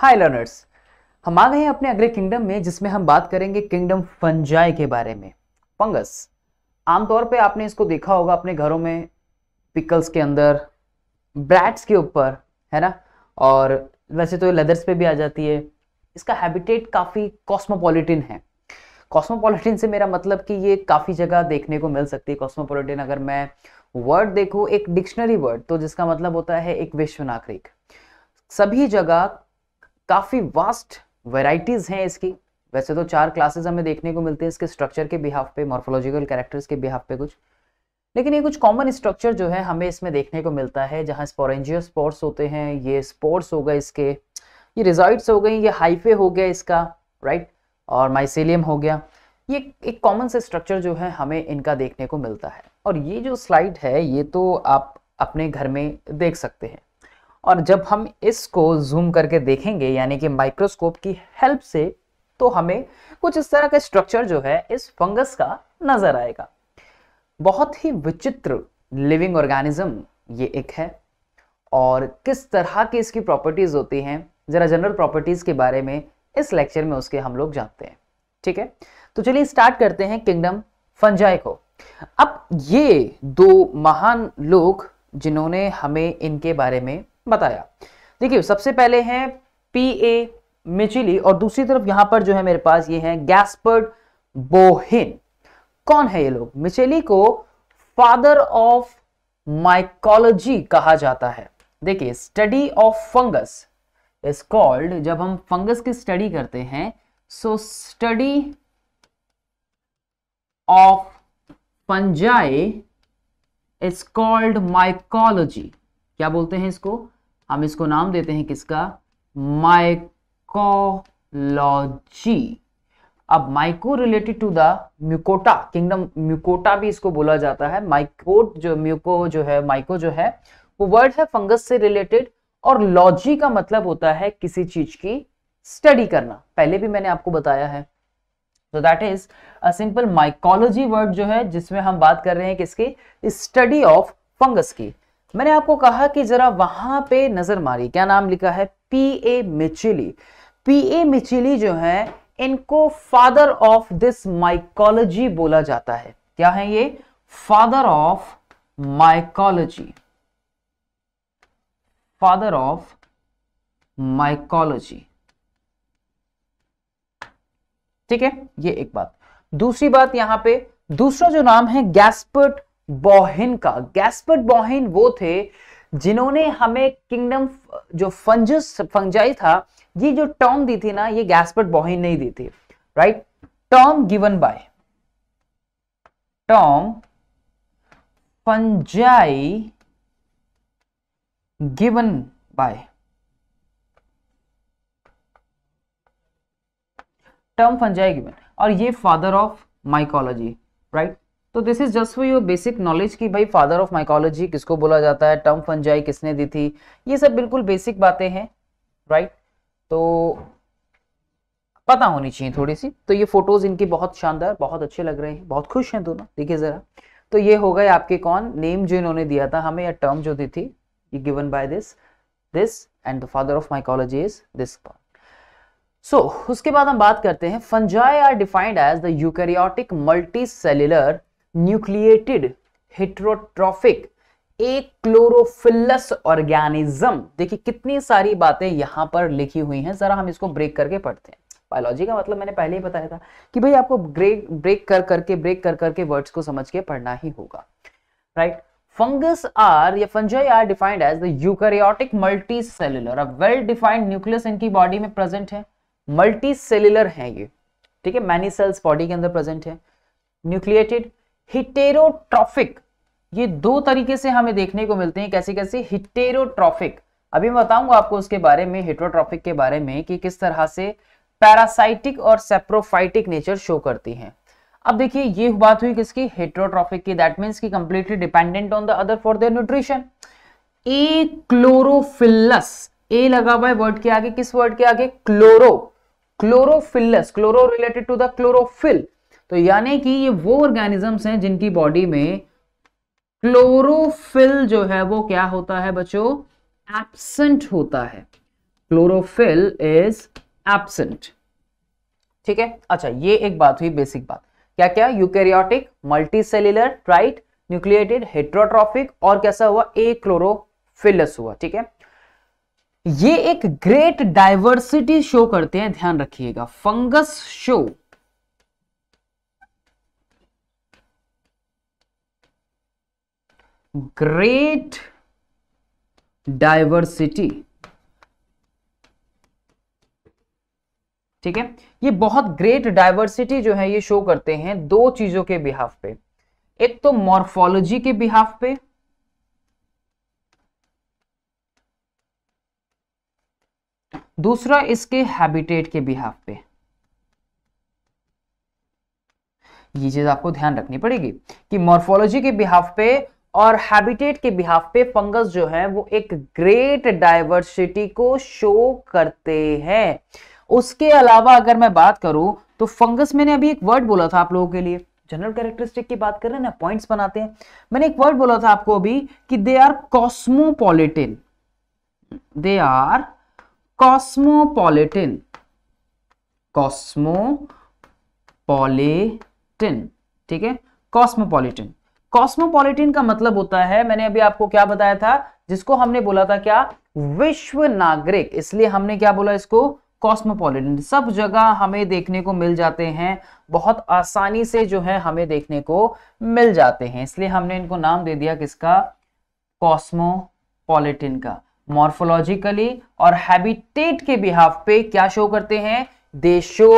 हाय learners हम आ गए हैं अपने अगले किंगडम में जिसमें हम बात करेंगे किंगडम फंजाई के बारे में फंगस आमतौर पे आपने इसको देखा होगा अपने घरों में पिकल्स के अंदर ब्रैट्स के ऊपर है ना और वैसे तो लेदर्स पे भी आ जाती है इसका हैबिटेट काफ़ी कॉस्मोपॉलिटिन है कॉस्मोपॉलिटिन से मेरा मतलब कि ये काफ़ी जगह देखने को मिल सकती है कॉस्मोपोलिटिन अगर मैं वर्ड देखू एक डिक्शनरी वर्ड तो जिसका मतलब होता है एक विश्व नागरिक सभी जगह काफ़ी वास्ट वेराइटीज़ हैं इसकी वैसे तो चार क्लासेस हमें देखने को मिलते हैं इसके स्ट्रक्चर के बिहाफ पे मॉर्फोलॉजिकल कैरेक्टर्स के बिहाफ पे कुछ लेकिन ये कुछ कॉमन स्ट्रक्चर जो है हमें इसमें देखने को मिलता है जहाँ स्पोरेंजियो स्पोर्ट्स होते हैं ये स्पोर्ट्स हो गए इसके ये रिजॉइट्स हो गई ये हाइफे हो गया इसका राइट और माइसेलियम हो गया ये एक कॉमन से स्ट्रक्चर जो है हमें इनका देखने को मिलता है और ये जो स्लाइड है ये तो आप अपने घर में देख सकते हैं और जब हम इसको जूम करके देखेंगे यानी कि माइक्रोस्कोप की हेल्प से तो हमें कुछ इस तरह का स्ट्रक्चर जो है इस फंगस का नजर आएगा बहुत ही विचित्र लिविंग ऑर्गेनिज्म ये एक है और किस तरह की इसकी प्रॉपर्टीज होती हैं जरा जनरल प्रॉपर्टीज के बारे में इस लेक्चर में उसके हम लोग जानते हैं ठीक है तो चलिए स्टार्ट करते हैं किंगडम फंजाई को अब ये दो महान लोग जिन्होंने हमें इनके बारे में बताया देखिए सबसे पहले है पी ए मिचिली और दूसरी तरफ यहां पर जो है मेरे पास ये है गैसपर्ड बोहिन कौन है ये लोग मिचेली को फादर ऑफ माइकोलॉजी कहा जाता है देखिए study of fungus is called जब हम फंगस की स्टडी करते हैं so study of fungi is called mycology क्या बोलते हैं इसको हम इसको नाम देते हैं किसका माइकोलॉजी अब myco related to the mycota kingdom mycota भी इसको बोला जाता है माइकोट जो म्यूको जो है माइको जो है वो वर्ड है फंगस से रिलेटेड और लॉजी का मतलब होता है किसी चीज की स्टडी करना पहले भी मैंने आपको बताया है तो that is a simple mycology word जो है जिसमें हम बात कर रहे हैं किसकी स्टडी ऑफ फंगस की मैंने आपको कहा कि जरा वहां पे नजर मारी क्या नाम लिखा है पी ए मिचिली पी ए मिचिली जो है इनको फादर ऑफ दिस माइकोलॉजी बोला जाता है क्या है ये father of mycology father of mycology ठीक है ये एक बात दूसरी बात यहां पे दूसरा जो नाम है गैस्पर्ट बोहिन का गैस्पर्ड बोहिन वो थे जिन्होंने हमें किंगडम जो फंजस फंजाई था ये जो टर्म दी थी ना ये गैस्पर्ड बोहिन नहीं दी थी right term given by term fungi given by term fungi given और ये फादर ऑफ माइकोलॉजी राइट तो this is just for your basic knowledge कि भाई फादर ऑफ माइकोलॉजी किसको बोला जाता है टर्म फंजाई किसने दी थी ये सब बिल्कुल बेसिक बातें हैं राइट तो पता होनी चाहिए थोड़ी सी तो ये फोटोज इनकी बहुत शानदार बहुत अच्छे लग रहे हैं बहुत खुश हैं दोनों देखिए जरा तो ये हो गए आपके कौन नेम जो इन्होंने दिया था हमें या टर्म जो दी थी ये given by this this and the father of mycology is this part so उसके बाद हम बात करते हैं fungi are defined as the eukaryotic multicellular nucleated heterotrophic achlorophyllous organism देखिए कितनी सारी बातें यहां पर लिखी हुई हैं जरा हम इसको ब्रेक करके पढ़ते हैं बायोलॉजी का मतलब मैंने पहले ही बताया था कि भाई आपको ब्रेक ब्रेक कर करके ब्रेक कर करके वर्ड्स को समझ के पढ़ना ही होगा राइट फंगस आर या fungi are defined as the eukaryotic multicellular a well defined nucleus इनकी बॉडी में प्रेजेंट है multicellular है ये ठीक है मैनी सेल्स बॉडी के अंदर प्रेजेंट है न्यूक्लिएटेड हिटेरोट्रॉफिक ये दो तरीके से हमें देखने को मिलते हैं कैसे कैसे हिटेरोट्रॉफिक अभी मैं बताऊंगा आपको उसके बारे में हिटरोट्रॉफिक के बारे में कि किस तरह से पैरासाइटिक और सेप्रोफाइटिक नेचर शो करती हैं अब देखिए ये बात हुई किसकी हेट्रोट्रॉफिक की दैट मीन्स की completely dependent on the other for their nutrition achlorophyllous A लगा हुआ है वर्ड के आगे किस वर्ड के आगे chloro chlorophyllous chloro related to the chlorophyll तो यानी कि ये वो ऑर्गेनिजम्स हैं जिनकी बॉडी में क्लोरोफिल जो है वो क्या होता है बच्चों एबसेंट होता है क्लोरोफिल इज एबसेंट ठीक है अच्छा ये एक बात हुई बेसिक बात क्या क्या यूकेरियोटिक मल्टीसेल्युलर ट्राइट न्यूक्लिएटेड हेट्रोट्रॉफिक और कैसा हुआ ए क्लोरोफिलस हुआ ठीक है ये एक ग्रेट डाइवर्सिटी शो करते हैं ध्यान रखिएगा फंगस शो great diversity ठीक है ये बहुत ग्रेट डाइवर्सिटी जो है ये शो करते हैं दो चीजों के बिहाफ पे एक तो मॉर्फोलॉजी के बिहाफ पे दूसरा इसके हैबिटेट के बिहाफ पे ये चीज आपको ध्यान रखनी पड़ेगी कि मॉर्फोलॉजी के बिहाफ पे और हैबिटेट के बिहाफ पे फंगस जो है वो एक ग्रेट डाइवर्सिटी को शो करते हैं उसके अलावा अगर मैं बात करूं तो फंगस मैंने अभी एक वर्ड बोला था आप लोगों के लिए जनरल कैरेक्टरिस्टिक की बात कर रहे हैं ना पॉइंट्स बनाते हैं मैंने एक वर्ड बोला था आपको अभी कि दे आर कॉस्मोपॉलिटिन दे आर कॉस्मोपॉलिटिन कॉस्मोपॉलिटिन ठीक है कॉस्मोपॉलिटिन कॉस्मोपॉलिटिन का मतलब होता है मैंने अभी आपको क्या बताया था जिसको हमने बोला था क्या विश्व नागरिक इसलिए हमने क्या बोला इसको कॉस्मोपॉलिटिन सब जगह हमें देखने को मिल जाते हैं बहुत आसानी से जो है हमें देखने को मिल जाते हैं इसलिए हमने इनको नाम दे दिया किसका कॉस्मोपॉलिटिन का मॉर्फोलॉजिकली और हैबिटेट के बिहाफ पे क्या शो करते हैं they show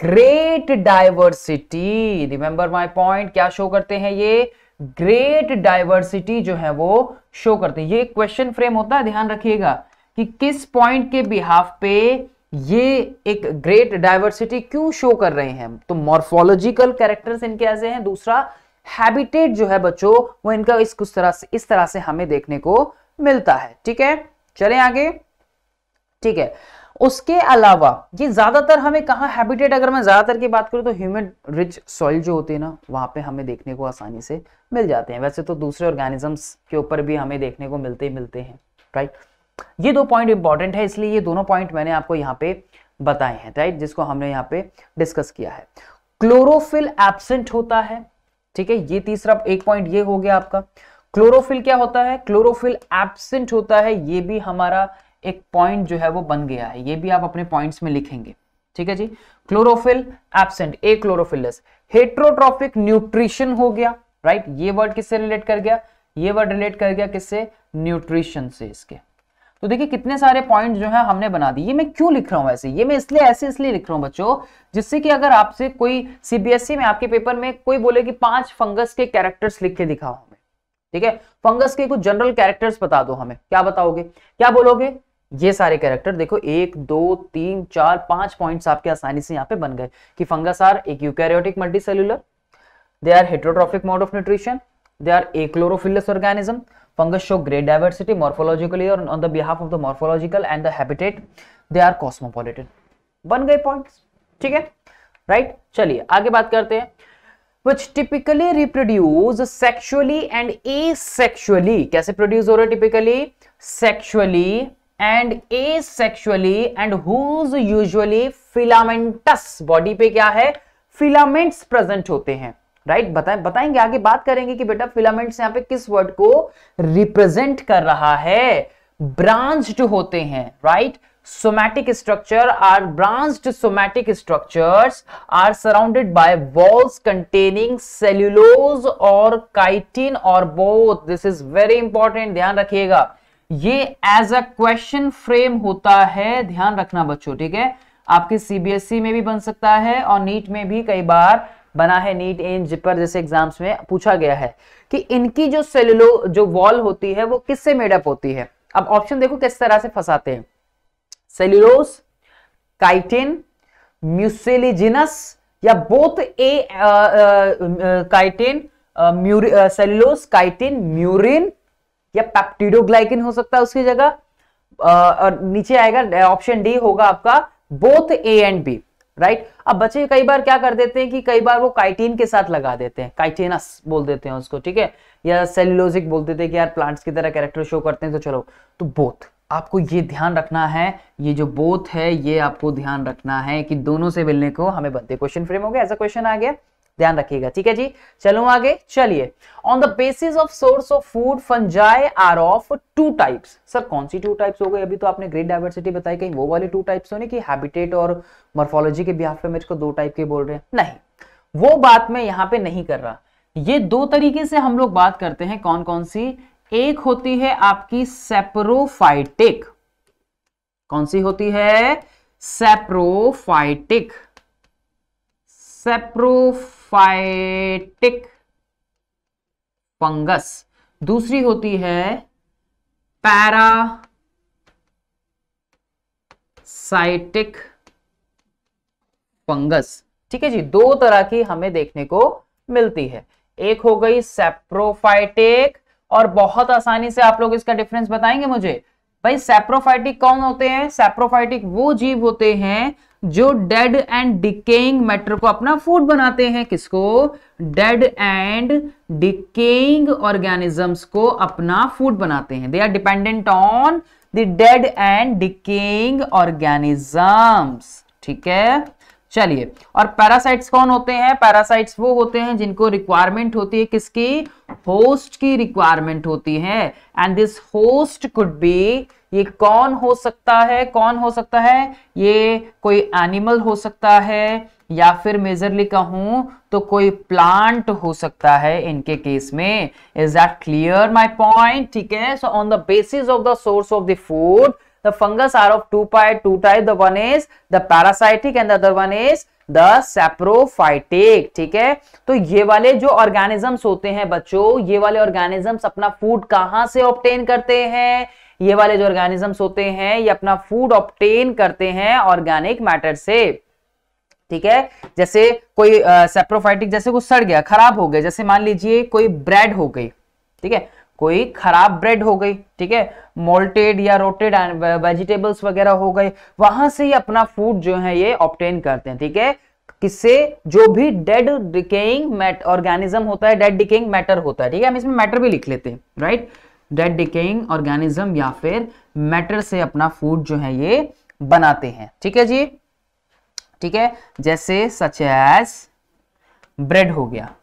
great diversity remember my point क्या शो करते हैं ये ग्रेट डाइवर्सिटी जो है वो शो करते हैं ये क्वेश्चन फ्रेम होता है ध्यान रखिएगा कि किस पॉइंट के बिहाफ पे ये एक ग्रेट डाइवर्सिटी क्यों शो कर रहे हैं तो मॉर्फोलॉजिकल कैरेक्टर्स इनके ऐसे हैं दूसरा हैबिटेट जो है बच्चों वो इनका इस कुछ तरह से इस तरह से हमें देखने को मिलता है ठीक है चले आगे ठीक है उसके अलावा ये ज्यादातर हमें कहा हैबिटेट अगर मैं ज्यादातर की बात करूं तो ह्यूमिड रिच सॉइल जो होते हैं ना वहां पे हमें देखने को आसानी से मिल जाते हैं वैसे तो दूसरे ऑर्गेनिजम्स के ऊपर भी हमें देखने को मिलते ही मिलते हैं राइट ये दो पॉइंट इंपॉर्टेंट है इसलिए ये दोनों पॉइंट मैंने आपको यहाँ पे बताए हैं राइट जिसको हमने यहाँ पे डिस्कस किया है क्लोरोफिल एबसेंट होता है ठीक है ये तीसरा एक पॉइंट ये हो गया आपका क्लोरोफिल क्या होता है क्लोरोफिल एबसेंट होता है ये भी हमारा एक पॉइंट जो है वो बन गया है ये भी आप अपने पॉइंट्स में लिखेंगे ठीक है जी chlorophyll absent achlorophyllous heterotrophic nutrition हो गया राइट ये वर्ड किससे रिलेट कर गया ये वर्ड रिलेट कर गया किससे न्यूट्रिशन से इसके तो देखिए कितने सारे पॉइंट जो है हमने बना दिए ये मैं क्यों लिख रहा हूं ऐसे ये मैं इसलिए ऐसे इसलिए लिख रहा हूं बच्चों जिससे कि अगर आपसे कोई सीबीएसई e में आपके पेपर में कोई बोले कि पांच फंगस के कैरेक्टर्स लिख के दिखाओ हमें ठीक है फंगस के कुछ जनरल कैरेक्टर्स बता दो हमें क्या बताओगे क्या बोलोगे ये सारे कैरेक्टर देखो एक दो तीन चार पांच पॉइंट्स आपके आसानी से यहाँ पे बन गए कि फंगस आर एक eukaryotic multicellular they are heterotrophic mode of nutrition they are achlorophyllous organism fungus show great diversity morphologically और on the behalf of the morphological and the habitat they are cosmopolitan बन गए point ठीक है right right? चलिए आगे बात करते हैं typically reproduce reproduce and and asexually? कैसे प्रोड्यूस हो रहे typically Sexually and asexually and whose usually filamentous body पे क्या है फिलामेंट्स प्रेजेंट होते हैं राइट right? बताएं बताएंगे आगे बात करेंगे कि बेटा फिलामेंट्स यहां पे किस वर्ड को रिप्रेजेंट कर रहा है ब्रांच्ड होते हैं right right? Somatic structure are branched somatic structures are surrounded by walls containing cellulose और काइटिन और both this is very important ध्यान रखिएगा ये एज अ क्वेश्चन फ्रेम होता है ध्यान रखना बच्चों ठीक है आपके सीबीएसई e में भी बन सकता है और नीट में भी कई बार बना है नीट एन जिपर जैसे एग्जाम्स में पूछा गया है कि इनकी जो सेलो जो वॉल होती है वो किससे मेडअप होती है अब ऑप्शन देखो किस तरह से फंसाते हैं सेल्यूलोस काइटिन म्यूसेलिजिनस या both A chitin cellulose chitin murein या पेप्टिडोग्लाइकिन हो सकता है उसकी जगह और नीचे आएगा ऑप्शन डी होगा आपका both A and B right अब बच्चे कई बार क्या कर देते हैं कि कई बार वो काइटीन के साथ लगा देते हैं काइटेनस बोल देते हैं उसको ठीक है या सेल्यूलोजिक बोल देते हैं कि यार प्लांट्स की तरह कैरेक्टर शो करते हैं तो चलो तो बोथ आपको ये ध्यान रखना है ये जो बोथ है ये आपको ध्यान रखना है कि दोनों से मिलने को हमें बनते क्वेश्चन फ्रेम हो गया ऐसा क्वेश्चन आ गया ध्यान रखिएगा ठीक है जी चलो आगे चलिए on the basis of source of food fungi are of two types sir कौन सी टू टाइप्स हो गई अभी तो आपने ग्रेट डाइवर्सिटी बताई कहीं वो वाले टू टाइप्स होने की हैबिटेट और मॉर्फोलॉजी के बिहाफ पे मैं इसको दो टाइप के बोल रहे हैं नहीं वो बात मैं यहां पे नहीं कर रहा ये दो तरीके से हम लोग बात करते हैं कौन कौन सी एक होती है आपकी सेप्रोफाइटिक कौन सी होती है सेप्रोफाइटिक सेप्रोफ फाइटिक फंगस दूसरी होती है पैरा साइटिक फंगस ठीक है जी दो तरह की हमें देखने को मिलती है एक हो गई सेप्रोफाइटिक और बहुत आसानी से आप लोग इसका डिफरेंस बताएंगे मुझे भाई सेप्रोफाइटिक कौन होते हैं सेप्रोफाइटिक वो जीव होते हैं जो डेड एंड डिकेइंग मैटर को अपना फूड बनाते हैं किसको डेड एंड डिकेइंग ऑर्गेनिजम्स को अपना फूड बनाते हैं they are dependent on the dead and decaying organisms ठीक है चलिए और पैरासाइट्स कौन होते हैं पैरासाइट्स वो होते हैं जिनको रिक्वायरमेंट होती है किसकी होस्ट की रिक्वायरमेंट होती है and this host could be ये कौन हो सकता है कौन हो सकता है ये कोई एनिमल हो सकता है या फिर मेजरली कहूं तो कोई प्लांट हो सकता है इनके केस में is that clear my point ठीक है so on the basis of the source of the food the fungus are of two पाई two type the one is the parasitic and the other one the saprophytic ठीक है तो ये वाले जो organisms होते हैं बच्चों ये वाले ऑर्गेनिजम्स अपना फूड कहां से ऑप्टेन करते हैं ये वाले जो ऑर्गेनिजम्स होते हैं ये अपना फूड ऑप्टेन करते हैं ऑर्गेनिक मैटर से ठीक है जैसे कोई सेप्रोफाइटिक जैसे कुछ सड़ गया खराब हो गया जैसे मान लीजिए कोई ब्रेड हो गई ठीक है कोई खराब ब्रेड हो गई ठीक है मोल्टेड या रोटेड वेजिटेबल्स वगैरह हो गए वहां से ही अपना फूड जो है ये ऑप्टेन करते हैं ठीक है किससे जो भी डेड डिकेइंग ऑर्गेनिज्म होता है डेड डिकेइंग मैटर होता है ठीक है हम इसमें मैटर भी लिख लेते हैं राइट डेड डिकेइंग ऑर्गेनिज्म या फिर मैटर से अपना फूड जो है ये बनाते हैं ठीक है जी ठीक है जैसे सच एज ब्रेड हो गया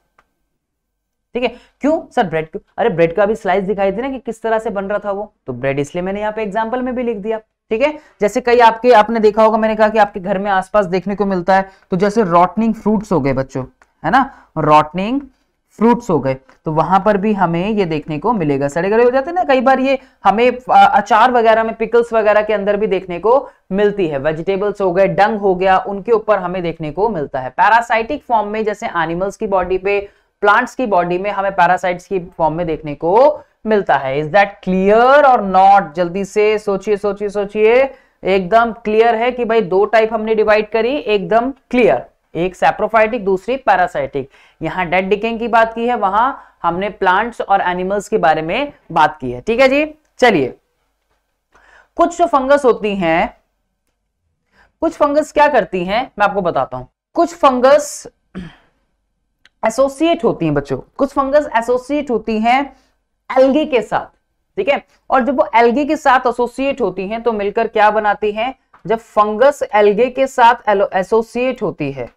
ठीक है क्यों सर ब्रेड क्यों अरे ब्रेड का भी स्लाइस दिखाई दे ना कि किस तरह से बन रहा था वो तो ब्रेड इसलिए मैंने यहाँ पे एग्जाम्पल में भी लिख दिया ठीक है जैसे कई आपके आपने देखा होगा मैंने कहा कि आपके घर में आसपास देखने को मिलता है तो जैसे रॉटनिंग फ्रूट्स हो गए बच्चों है ना रॉटनिंग फ्रूट्स हो गए तो वहां पर भी हमें ये देखने को मिलेगा सड़े गले हो जाते हैं ना कई बार ये हमें अचार वगैरह में पिकल्स वगैरह के अंदर भी देखने को मिलती है वेजिटेबल्स हो गए डंग हो गया उनके ऊपर हमें देखने को मिलता है पैरासाइटिक फॉर्म में जैसे एनिमल्स की बॉडी पे प्लांट्स की बॉडी में हमें पैरासाइट्स की फॉर्म में देखने को मिलता है इज दैट क्लियर और नॉट जल्दी से सोचिए सोचिए सोचिए एकदम क्लियर है कि भाई दो टाइप हमने डिवाइड करी एकदम क्लियर एक सैप्रोफाइटिक दूसरी पैरासाइटिक यहां डेड डिकेंग की बात की है वहां हमने प्लांट्स और एनिमल्स के बारे में बात की है ठीक है जी चलिए कुछ जो फंगस होती हैं कुछ फंगस क्या करती हैं मैं आपको बताता हूं कुछ फंगस एसोसिएट होती हैं बच्चों कुछ फंगस एसोसिएट होती हैं एल्गी के साथ ठीक है और जब वो एल्गी के साथ एसोसिएट होती हैं तो मिलकर क्या बनाती हैं जब फंगस एल्गे के साथ एसोसिएट होती है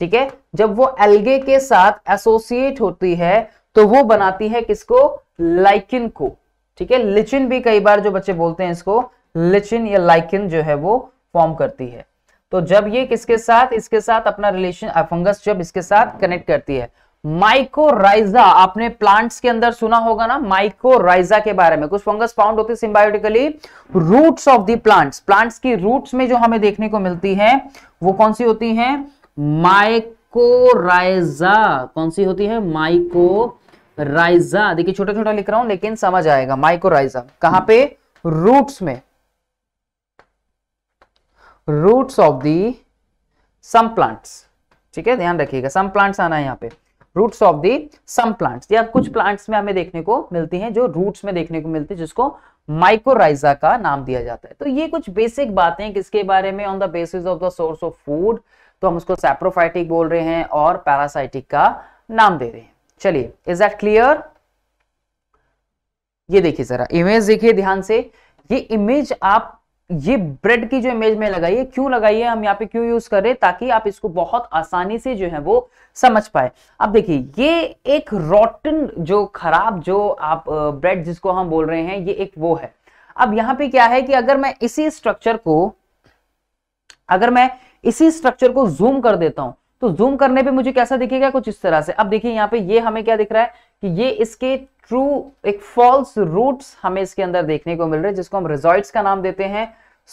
ठीक है जब वो एल्गे के साथ एसोसिएट होती है तो वो बनाती है किसको लाइकिन को ठीक है लिचिन भी कई बार जो बच्चे बोलते हैं इसको लिचिन या लाइकिन जो है वो फॉर्म करती है तो जब ये किसके साथ इसके साथ अपना रिलेशन फंगस जब इसके साथ कनेक्ट करती है माइकोराइजा आपने प्लांट्स के अंदर सुना होगा ना माइकोराइजा के बारे में कुछ फंगस फाउंड होती है symbiotically roots of the plants plants की रूट्स में जो हमें देखने को मिलती है वो कौन सी होती हैं माइकोराइजा कौन सी होती है माइकोराइजा देखिए छोटा छोटा लिख रहा हूं लेकिन समझ आएगा माइकोराइजा कहां पे रूट्स में roots of the some plants ठीक है ध्यान रखिएगा सम प्लांट्स आना है यहां पे roots of the some plants या कुछ प्लांट्स में हमें देखने को मिलती हैं जो रूट्स में देखने को मिलती है जिसको माइकोराइजा का नाम दिया जाता है तो ये कुछ बेसिक बातें किसके बारे में on the basis of the source of food तो हम उसको सैप्रोफाइटिक बोल रहे हैं और पैरासाइटिक का नाम दे रहे हैं चलिए इज दैट क्लियर ये देखिए जरा इमेज देखिए ध्यान से ये इमेज आप ये ब्रेड की जो इमेज में लगाइए क्यों लगाइए हम यहाँ पे क्यों यूज कर रहे हैं ताकि आप इसको बहुत आसानी से जो है वो समझ पाए अब देखिए ये एक रोटन जो खराब जो आप ब्रेड जिसको हम बोल रहे हैं ये एक वो है अब यहां पे क्या है कि अगर मैं इसी स्ट्रक्चर को अगर मैं इसी स्ट्रक्चर को जूम कर देता हूं तो जूम करने पे मुझे कैसा दिखेगा कुछ इस तरह से अब देखिए यहाँ पे ये हमें क्या दिख रहा है कि ये इसके ट्रू एक फॉल्स रूट्स हमें इसके अंदर देखने को मिल रहे हैं जिसको हम रिजॉर्ट्स का नाम देते हैं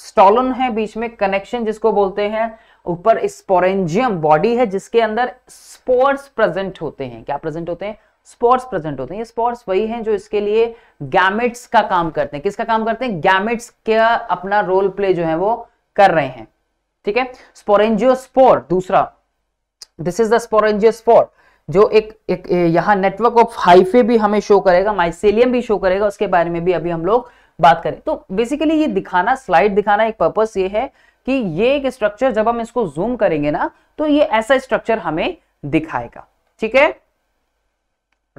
स्टॉलन है बीच में कनेक्शन जिसको बोलते हैं ऊपर स्पोरेंजियम बॉडी है जिसके अंदर स्पोर्ट्स प्रेजेंट होते हैं क्या प्रेजेंट होते हैं स्पोर्ट्स प्रेजेंट होते हैं ये स्पोर्ट्स वही हैं जो इसके लिए गैमेट्स का काम करते हैं किसका काम करते हैं गैमेट्स का अपना रोल प्ले जो है वो कर रहे हैं ठीक है स्पोरेंजियोस्पोर दूसरा दिस इज द स्पोरेंजियोस्पोर जो एक, एक यहाँ नेटवर्क ऑफ हाइफे भी हमें शो करेगा माइसेलियम भी शो करेगा उसके बारे में भी अभी हम लोग बात करें तो बेसिकली ये दिखाना स्लाइड दिखाना एक पर्पस ये है कि ये एक स्ट्रक्चर जब हम इसको जूम करेंगे ना तो ये ऐसा स्ट्रक्चर हमें दिखाएगा ठीक है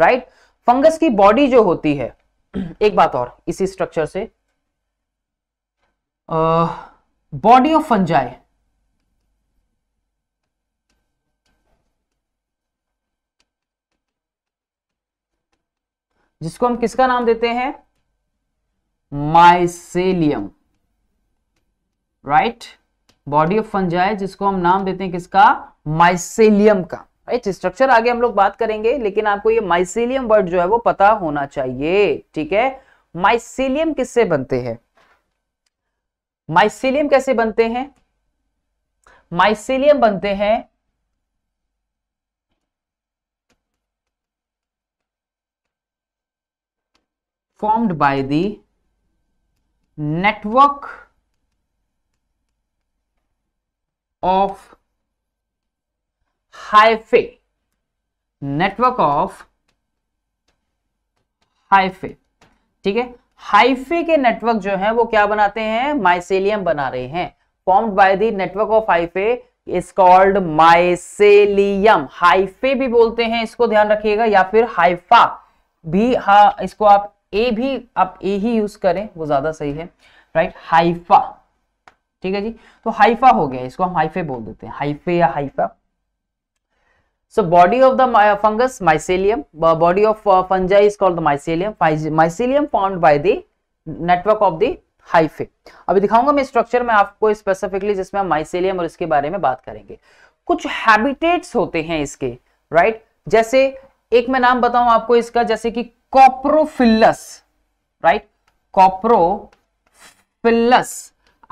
राइट फंगस की बॉडी जो होती है एक बात और इसी स्ट्रक्चर से बॉडी ऑफ फंजाई जिसको हम किसका नाम देते हैं mycelium right body of fungi जिसको हम नाम देते हैं किसका माइसेलियम का राइट स्ट्रक्चर आगे हम लोग बात करेंगे लेकिन आपको ये माइसेलियम वर्ड जो है वो पता होना चाहिए ठीक है माइसेलियम किससे बनते हैं माइसेलियम कैसे बनते हैं माइसेलियम बनते हैं formed by the network of hyphae network of hyphae ठीक है हाइफे के नेटवर्क जो है वो क्या बनाते हैं माइसेलियम बना रहे हैं formed by the network of hyphae is called mycelium hyphae भी बोलते हैं इसको ध्यान रखिएगा या फिर हाइफा भी हा इसको आप ए भी आप ए ही यूज करें वो ज्यादा सही है राइट हाइफा ठीक है जी तो हाइफा हो गया इसको हम हाइफे बोल देते हैं हाइफे या hypha so body of the fungus mycelium body of uh, is called mycelium mycelium mycelium by the network of the hyphae अभी दिखाऊंगा मैं स्ट्रक्चर में आपको स्पेसिफिकली जिसमें हम माइसेलियम और इसके बारे में बात करेंगे कुछ हैबिटेट्स होते हैं इसके राइट right? जैसे एक मैं नाम बताऊं आपको इसका जैसे कि कॉप्रोफिल्लस राइट कॉप्रोफिल्लस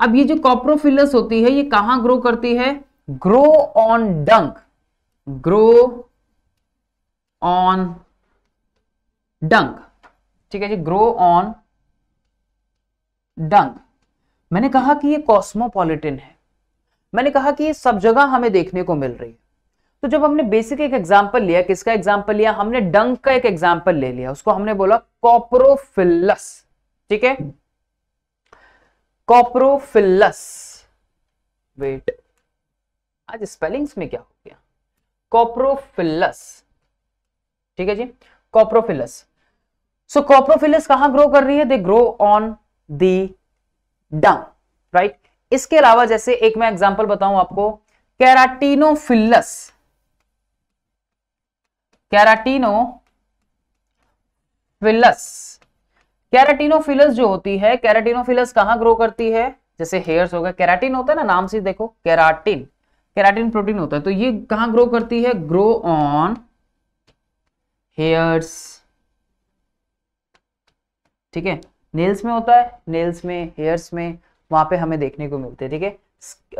अब ये जो कॉप्रोफिल्लस होती है ये कहां ग्रो करती है grow on dung grow on dung ठीक है जी ग्रो ऑन डंक मैंने कहा कि ये कॉस्मोपॉलिटन है मैंने कहा कि ये सब जगह हमें देखने को मिल रही है तो जब हमने बेसिक एक एग्जाम्पल लिया किसका एग्जाम्पल लिया हमने डंक का एक एग्जाम्पल ले लिया उसको हमने बोला कॉप्रोफिलस ठीक है कॉप्रोफिलस वेट आज स्पेलिंग्स में क्या हो गया कॉप्रोफिलस ठीक है जी कॉप्रोफिलस सो कॉप्रोफिलस कहां ग्रो कर रही है दे ग्रो ऑन दी डंक राइट इसके अलावा जैसे एक मैं एग्जाम्पल बताऊं आपको कैराटीनोफिलस कैराटीनो फिलस कैराटीनोफिलस जो होती है कैराटीनोफिलस कहाँ ग्रो करती है जैसे हेयर्स हो गए होता है ना नाम से देखो कैराटीन कैराटीन प्रोटीन होता है तो ये कहाँ ग्रो करती है ग्रो ऑन हेयर्स ठीक है नेल्स में होता है नेल्स में हेयर्स में वहां पे हमें देखने को मिलते हैं ठीक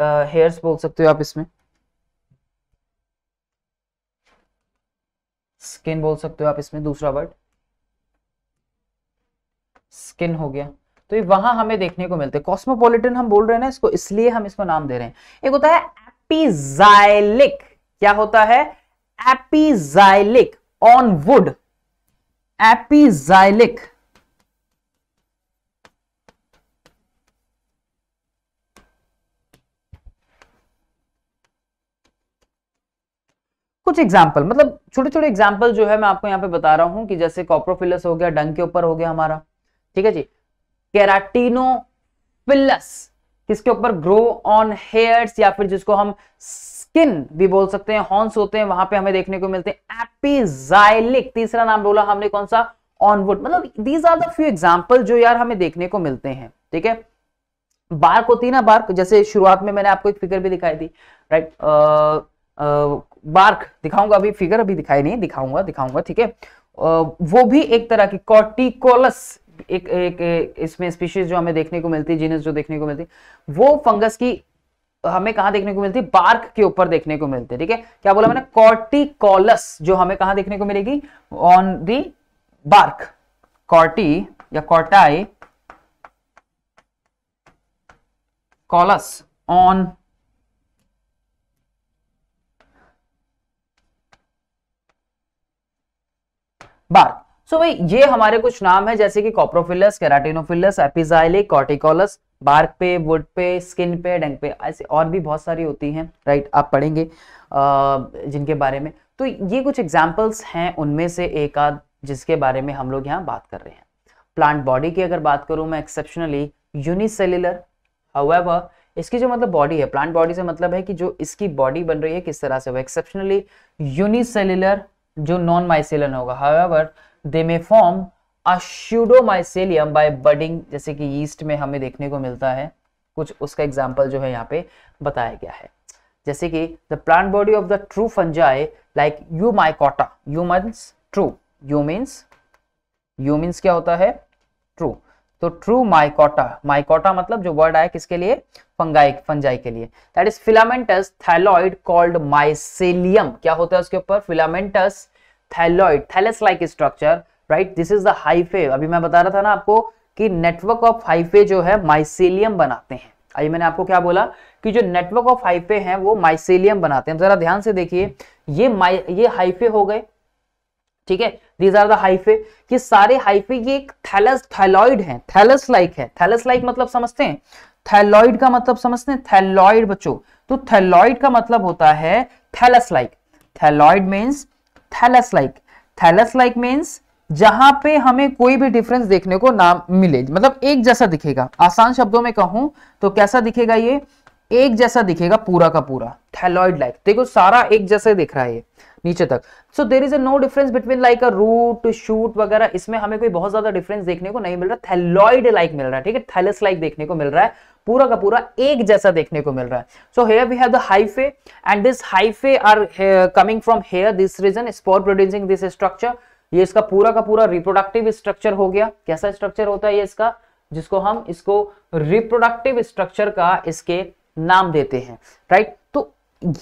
है हेयर्स बोल सकते हो आप इसमें स्किन बोल सकते हो आप इसमें दूसरा वर्ड स्किन हो गया तो ये वहां हमें देखने को मिलते कॉस्मोपोलिटन हम बोल रहे हैं ना इसको इसलिए हम इसको नाम दे रहे हैं एक होता है एपिजाइलिक क्या होता है एपिजाइलिक ऑन वुड एपिजाइलिक कुछ एग्जाम्पल मतलब छोटे छोटे एग्जाम्पल जो है मैं आपको यहाँ पे बता रहा हूँ कि जैसे कॉप्रोफिलस हो गया डंग के ऊपर हो गया हमारा ठीक है जी केराटिनोफिलस किसके ऊपर ग्रो ऑन हेयर्स या फिर जिसको हम स्किन भी बोल सकते हैं हॉर्न्स होते हैं वहां पे हमें देखने को मिलते हैं एपिजाइलिक तीसरा नाम बोला हमने कौन सा ऑनवुड मतलब these are the few example जो यार हमें देखने को मिलते हैं ठीक है बार्क होती है ना बार्क जैसे शुरुआत में मैंने आपको एक फिगर भी दिखाई थी राइट बार्क दिखाऊंगा अभी फिगर अभी दिखाई नहीं दिखाऊंगा दिखाऊंगा ठीक है वो भी एक तरह की कॉर्टिकोलस एक, एक, इसमें स्पीशीज जो हमें देखने को मिलती है जीनस जो देखने को मिलती है वो फंगस की हमें कहा देखने को मिलती है बार्क के ऊपर देखने को मिलती है ठीक है क्या बोला मैंने कॉर्टिकोलस जो हमें कहा देखने को मिलेगी ऑन दी बार्क कॉर्टी या corticolous on bark so so, भाई ये हमारे कुछ नाम है जैसे कि coprophilous keratinophilous epixylic corticolous bark पे वुड पे स्किन पे डेंग पे ऐसे और भी बहुत सारी होती हैं राइट आप पढ़ेंगे जिनके बारे में तो ये कुछ एग्जाम्पल्स हैं उनमें से एक आध जिसके बारे में हम लोग यहाँ बात कर रहे हैं प्लांट बॉडी की अगर बात करूँ मैं एक्सेप्शनली यूनिसेल्युलर हाउएवर इसकी जो मतलब बॉडी है प्लांट बॉडी से मतलब है कि जो इसकी बॉडी बन रही है किस तरह से वो एक्सेप्शनली यूनिसेल्युलर जो नॉन माइसेलन होगा however they may form mycelium by budding जैसे कि यीस्ट में हमें देखने को मिलता है कुछ उसका एग्जाम्पल जो है यहाँ पे बताया गया है जैसे कि the plant body of the true fungi like Eumycota eu means true eu means eu means क्या होता है ट्रू तो ट्रू माइकोटा माइकोटा मतलब जो वर्ड आया किसके लिए फंगाई फंजाई के लिए that is filamentous thalloid called mycelium क्या होता है उसके ऊपर filamentous thalloid thallus like structure right this is the hyphae अभी मैं बता रहा था ना आपको कि नेटवर्क ऑफ हाइफे जो है माइसेलियम बनाते हैं अभी मैंने आपको क्या बोला कि जो नेटवर्क ऑफ हाइफे हैं वो माइसेलियम बनाते हैं तो जरा ध्यान से देखिए ये ये हाइफे हो गए ठीक है दीज आर दाइफे हाइफे सारे हाइफे ये एक थैलस थैलॉइड है थैलस लाइक है थैलस लाइक मतलब समझते हैं थैलॉइड का मतलब समझते हैं थैलॉइड बच्चों तो थैलॉइड का मतलब होता है thallus like thalloid means thallus like thallus like means जहां पे हमें कोई भी डिफरेंस देखने को ना मिले मतलब एक जैसा दिखेगा आसान शब्दों में कहूं तो कैसा दिखेगा ये एक जैसा दिखेगा पूरा का पूरा थैलॉइड लाइक देखो सारा एक जैसा दिख रहा है ये नीचे तक so there is a no difference between like a root shoot वगैरह इसमें हमें कोई बहुत ज्यादा डिफरेंस देखने को नहीं मिल रहा थैलॉइड लाइक मिल रहा है ठीक है थैलस लाइक देखने को मिल रहा है पूरा का पूरा एक जैसा देखने को मिल रहा है so here we have the hyphae and this hyphae are coming from here this region spore producing this structure ये इसका पूरा का पूरा रिप्रोडक्टिव स्ट्रक्चर हो गया कैसा स्ट्रक्चर होता है ये इसका जिसको हम इसको रिप्रोडक्टिव स्ट्रक्चर का इसके नाम देते हैं राइट right?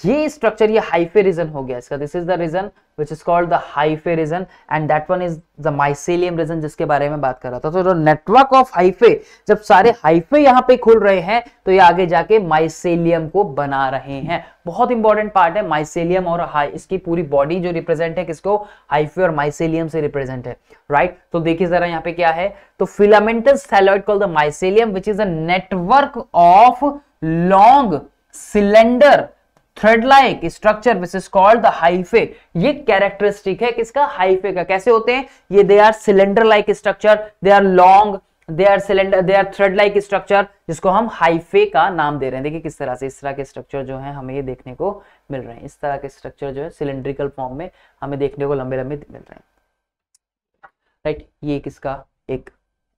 ये स्ट्रक्चर ये हाइफे रीजन हो गया इसका this is the region which is called the hyphae region and that one is the mycelium region जिसके बारे में बात कर रहा था तो नेटवर्क ऑफ हाइफे जब सारे हाइफे यहाँ पे खुल रहे हैं तो ये आगे जाके माइसेलियम को बना रहे हैं बहुत इंपॉर्टेंट पार्ट है माइसेलियम और इसकी पूरी बॉडी जो रिप्रेजेंट है किसको हाइफे और माइसेलियम से रिप्रेजेंट है राइट right? तो देखिए जरा यहाँ पे क्या है तो filamental thalloid call the mycelium which is a network of long cylinder thread like structure which is called the hyphae ये कैरेक्टरिस्टिक है किसका हाइफे का कैसे होते हैं ये they are cylinder like structure they are long they are cylinder they are thread like structure जिसको हम हाइफे का नाम दे रहे हैं देखिए किस तरह से इस तरह के स्ट्रक्चर जो है हमें ये देखने को मिल रहे हैं इस तरह के स्ट्रक्चर जो है सिलेंड्रिकल फॉर्म में हमें देखने को लंबे लंबे मिल रहे हैं राइट right, ये किसका एक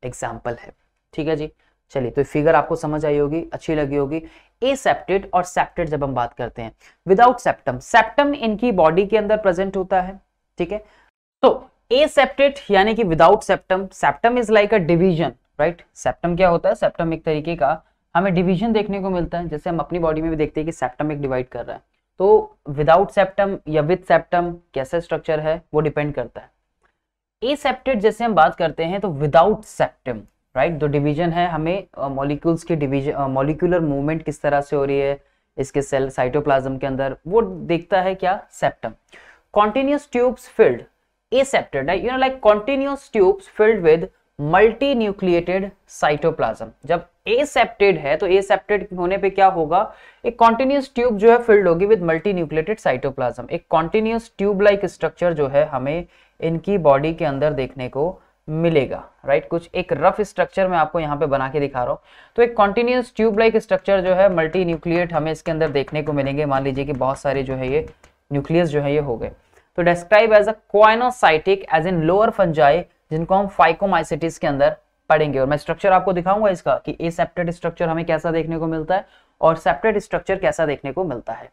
एग्जाम्पल है ठीक है जी चलिए तो फिगर आपको समझ आई होगी अच्छी लगी होगी एसेप्टेड और सेप्टेड जब हम बात करते हैं विदाउट सेप्टम सेप्टम इनकी बॉडी के अंदर प्रेजेंट होता है ठीक है तो एसेप्टेड यानी कि without septum septum is like a division right septum क्या होता है सेप्टम एक तरीके का हमें डिवीजन देखने को मिलता है जैसे हम अपनी बॉडी में भी देखते हैं कि सेप्टम एक डिवाइड कर रहा है तो विदाउट सेप्टम या विद सेप्टम कैसा स्ट्रक्चर है वो डिपेंड करता है एसेप्टेड जैसे हम बात करते हैं तो विदाउट सेप्टम राइट right? तो डिवीजन है हमें मॉलिक्यूल्स की डिवीजन मॉलिक्यूलर मूवमेंट किस तरह से हो रही है इसके सेल साइटोप्लाज्म के अंदर वो देखता है क्या septum continuous tubes filled aseptate you know like continuous tubes filled with multinucleated cytoplasm जब एसेप्टेड है तो एसेप्टेड होने पे क्या होगा एक कॉन्टिन्यूस ट्यूब जो है फिल्ड होगी विद मल्टी न्यूक्लिएटेड साइटोप्लाज्म एक कॉन्टिन्यूस ट्यूब लाइक स्ट्रक्चर जो है हमें इनकी बॉडी के अंदर देखने को मिलेगा राइट right? कुछ एक रफ स्ट्रक्चर में आपको यहाँ पे बना के दिखा रहा हूँ तो एक कॉन्टिन्यूस ट्यूब लाइक स्ट्रक्चर जो है मल्टी न्यूक्लियट हमें इसके अंदर देखने को मिलेंगे मान लीजिए कि बहुत सारे जो है ये न्यूक्लियस जो है ये हो गए तो describe as a coenocytic as in lower fungi जिनको हम फाइकोमाइसिटिस के अंदर पढ़ेंगे और मैं स्ट्रक्चर आपको दिखाऊंगा इसका कि ए सेप्टेड स्ट्रक्चर हमें कैसा देखने को मिलता है और सेप्टेड स्ट्रक्चर कैसा देखने को मिलता है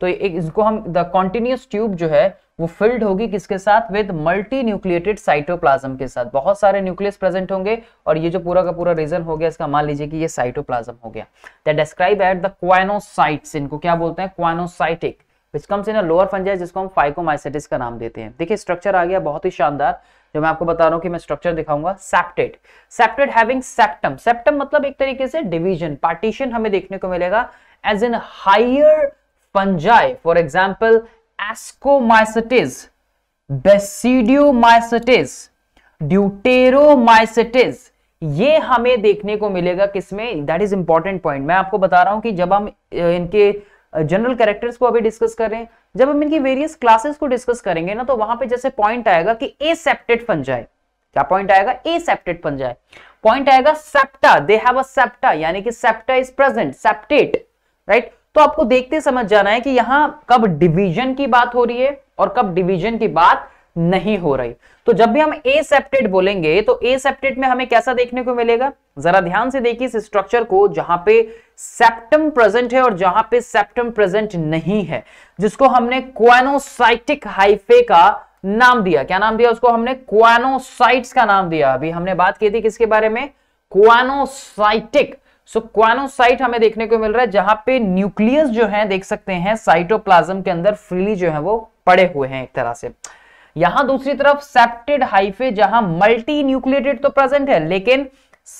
तो एक इसको हम द कॉन्टिन्यूस ट्यूब जो है वो फिल्ड होगी किसके साथ विद मल्टी न्यूक्लिएटेड साइटोप्लाज्म के साथ बहुत सारे न्यूक्लियस प्रेजेंट होंगे और ये जो पूरा का पूरा रीजन हो गया इसका मान लीजिए कि ये साइटोप्लाज्म हो गया that describe at the coenocytes इनको क्या बोलते हैं coenocytic which comes in a lower fungi जिसको हम फाइकोमाइसिटिस का नाम देते हैं देखिए स्ट्रक्चर आ गया बहुत ही शानदार जो मैं आपको बता रहा हूं कि मैं स्ट्रक्चर दिखाऊंगा septate septate having septum septum मतलब एक तरीके से डिवीजन पार्टीशन हमें देखने को मिलेगा as in higher fungi for example ascomycetes basidiomycetes deuteromycetes ये हमें देखने को मिलेगा किसमें दैट इज इंपॉर्टेंट पॉइंट मैं आपको बता रहा हूं कि जब हम इनके जनरल कैरेक्टर्स को अभी डिस्कस कर रहे हैं जब हम इनकी वेरियस क्लासेस को डिस्कस करेंगे ना तो वहां पे जैसे पॉइंट आएगा कि एसेप्टेड सेप्टेड फंजाई क्या पॉइंट आएगा एसेप्टेड सेप्टेड फंजाई पॉइंट आएगा septa they have a septa यानी कि septa is present septate right तो आपको देखते समझ जाना है कि यहां कब डिवीजन की बात हो रही है और कब डिवीजन की बात नहीं हो रही तो जब भी हम ए सेप्टेट बोलेंगे तो ए सेप्टेट में हमें कैसा देखने को मिलेगा जरा ध्यान से देखिए इस स्ट्रक्चर को जहां पे सेप्टम प्रेजेंट है और जहां पे सेप्टम प्रेजेंट नहीं है जिसको हमने क्वानोसाइटिक हाइफे का नाम दिया क्या नाम दिया उसको हमने क्वानोसाइट्स का नाम दिया अभी हमने बात की थी किसके बारे में क्वानोसाइटिक सो क्वानोसाइट हमें देखने को मिल रहा है जहां पे न्यूक्लियस जो है देख सकते हैं साइटोप्लाज्म के अंदर फ्रीली जो है वो पड़े हुए हैं एक तरह से यहां दूसरी तरफ सेप्टेड हाइफे जहां मल्टी न्यूक्लिएटेड तो प्रेजेंट है लेकिन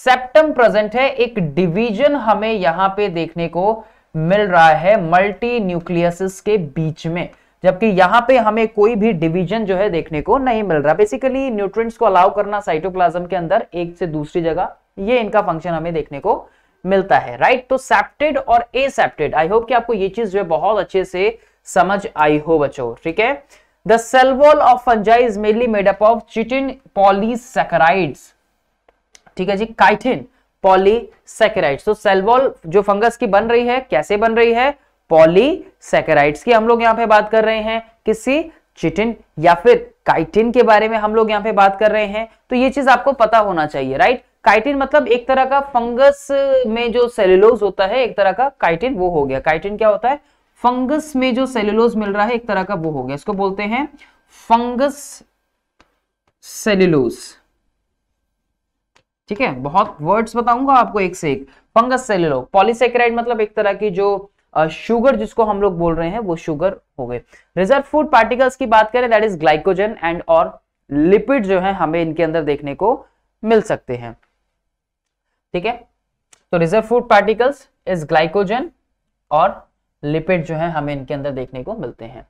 सेप्टम प्रेजेंट है एक डिवीजन हमें यहां पे देखने को मिल रहा है मल्टी न्यूक्लियस के बीच में जबकि यहां पे हमें कोई भी डिवीजन जो है देखने को नहीं मिल रहा बेसिकली न्यूट्रिएंट्स को अलाउ करना साइटोप्लाज्म के अंदर एक से दूसरी जगह ये इनका फंक्शन हमें देखने को मिलता है राइट तो सेप्टेड और एसेप्टेड आई होप कि आपको ये चीज जो है बहुत अच्छे से समझ आई हो बच्चों ठीक है the cell wall of fungi is mainly made up of chitin polysaccharides ठीक है जी काइटिन पॉलीसेकेराइड तो सेल वॉल जो फंगस की बन रही है कैसे बन रही है पॉलीसेकेराइड्स की हम लोग यहां पे बात कर रहे हैं किसी चिटिन या फिर काइटिन के बारे में हम लोग यहां पे बात कर रहे हैं तो ये चीज आपको पता होना चाहिए राइट काइटिन मतलब एक तरह का फंगस में जो सेल्यूलोज होता है एक तरह का काइटिन वो हो गया काइटिन क्या होता है फंगस में जो सेल्यूलोज मिल रहा है एक तरह का वो हो गया इसको बोलते हैं फंगस सेल्यूलोज ठीक है बहुत वर्ड्स बताऊंगा आपको एक से एक फंगस सेल्यूलो पॉलीसेक्राइड मतलब एक तरह की जो शुगर जिसको हम लोग बोल रहे हैं वो शुगर हो गए रिजर्व फूड पार्टिकल्स की बात करें दैट इज ग्लाइकोजन एंड और लिपिड जो है हमें इनके अंदर देखने को मिल सकते हैं ठीक है तो reserve food particles is glycogen और लिपिड जो है हमें इनके अंदर देखने को मिलते हैं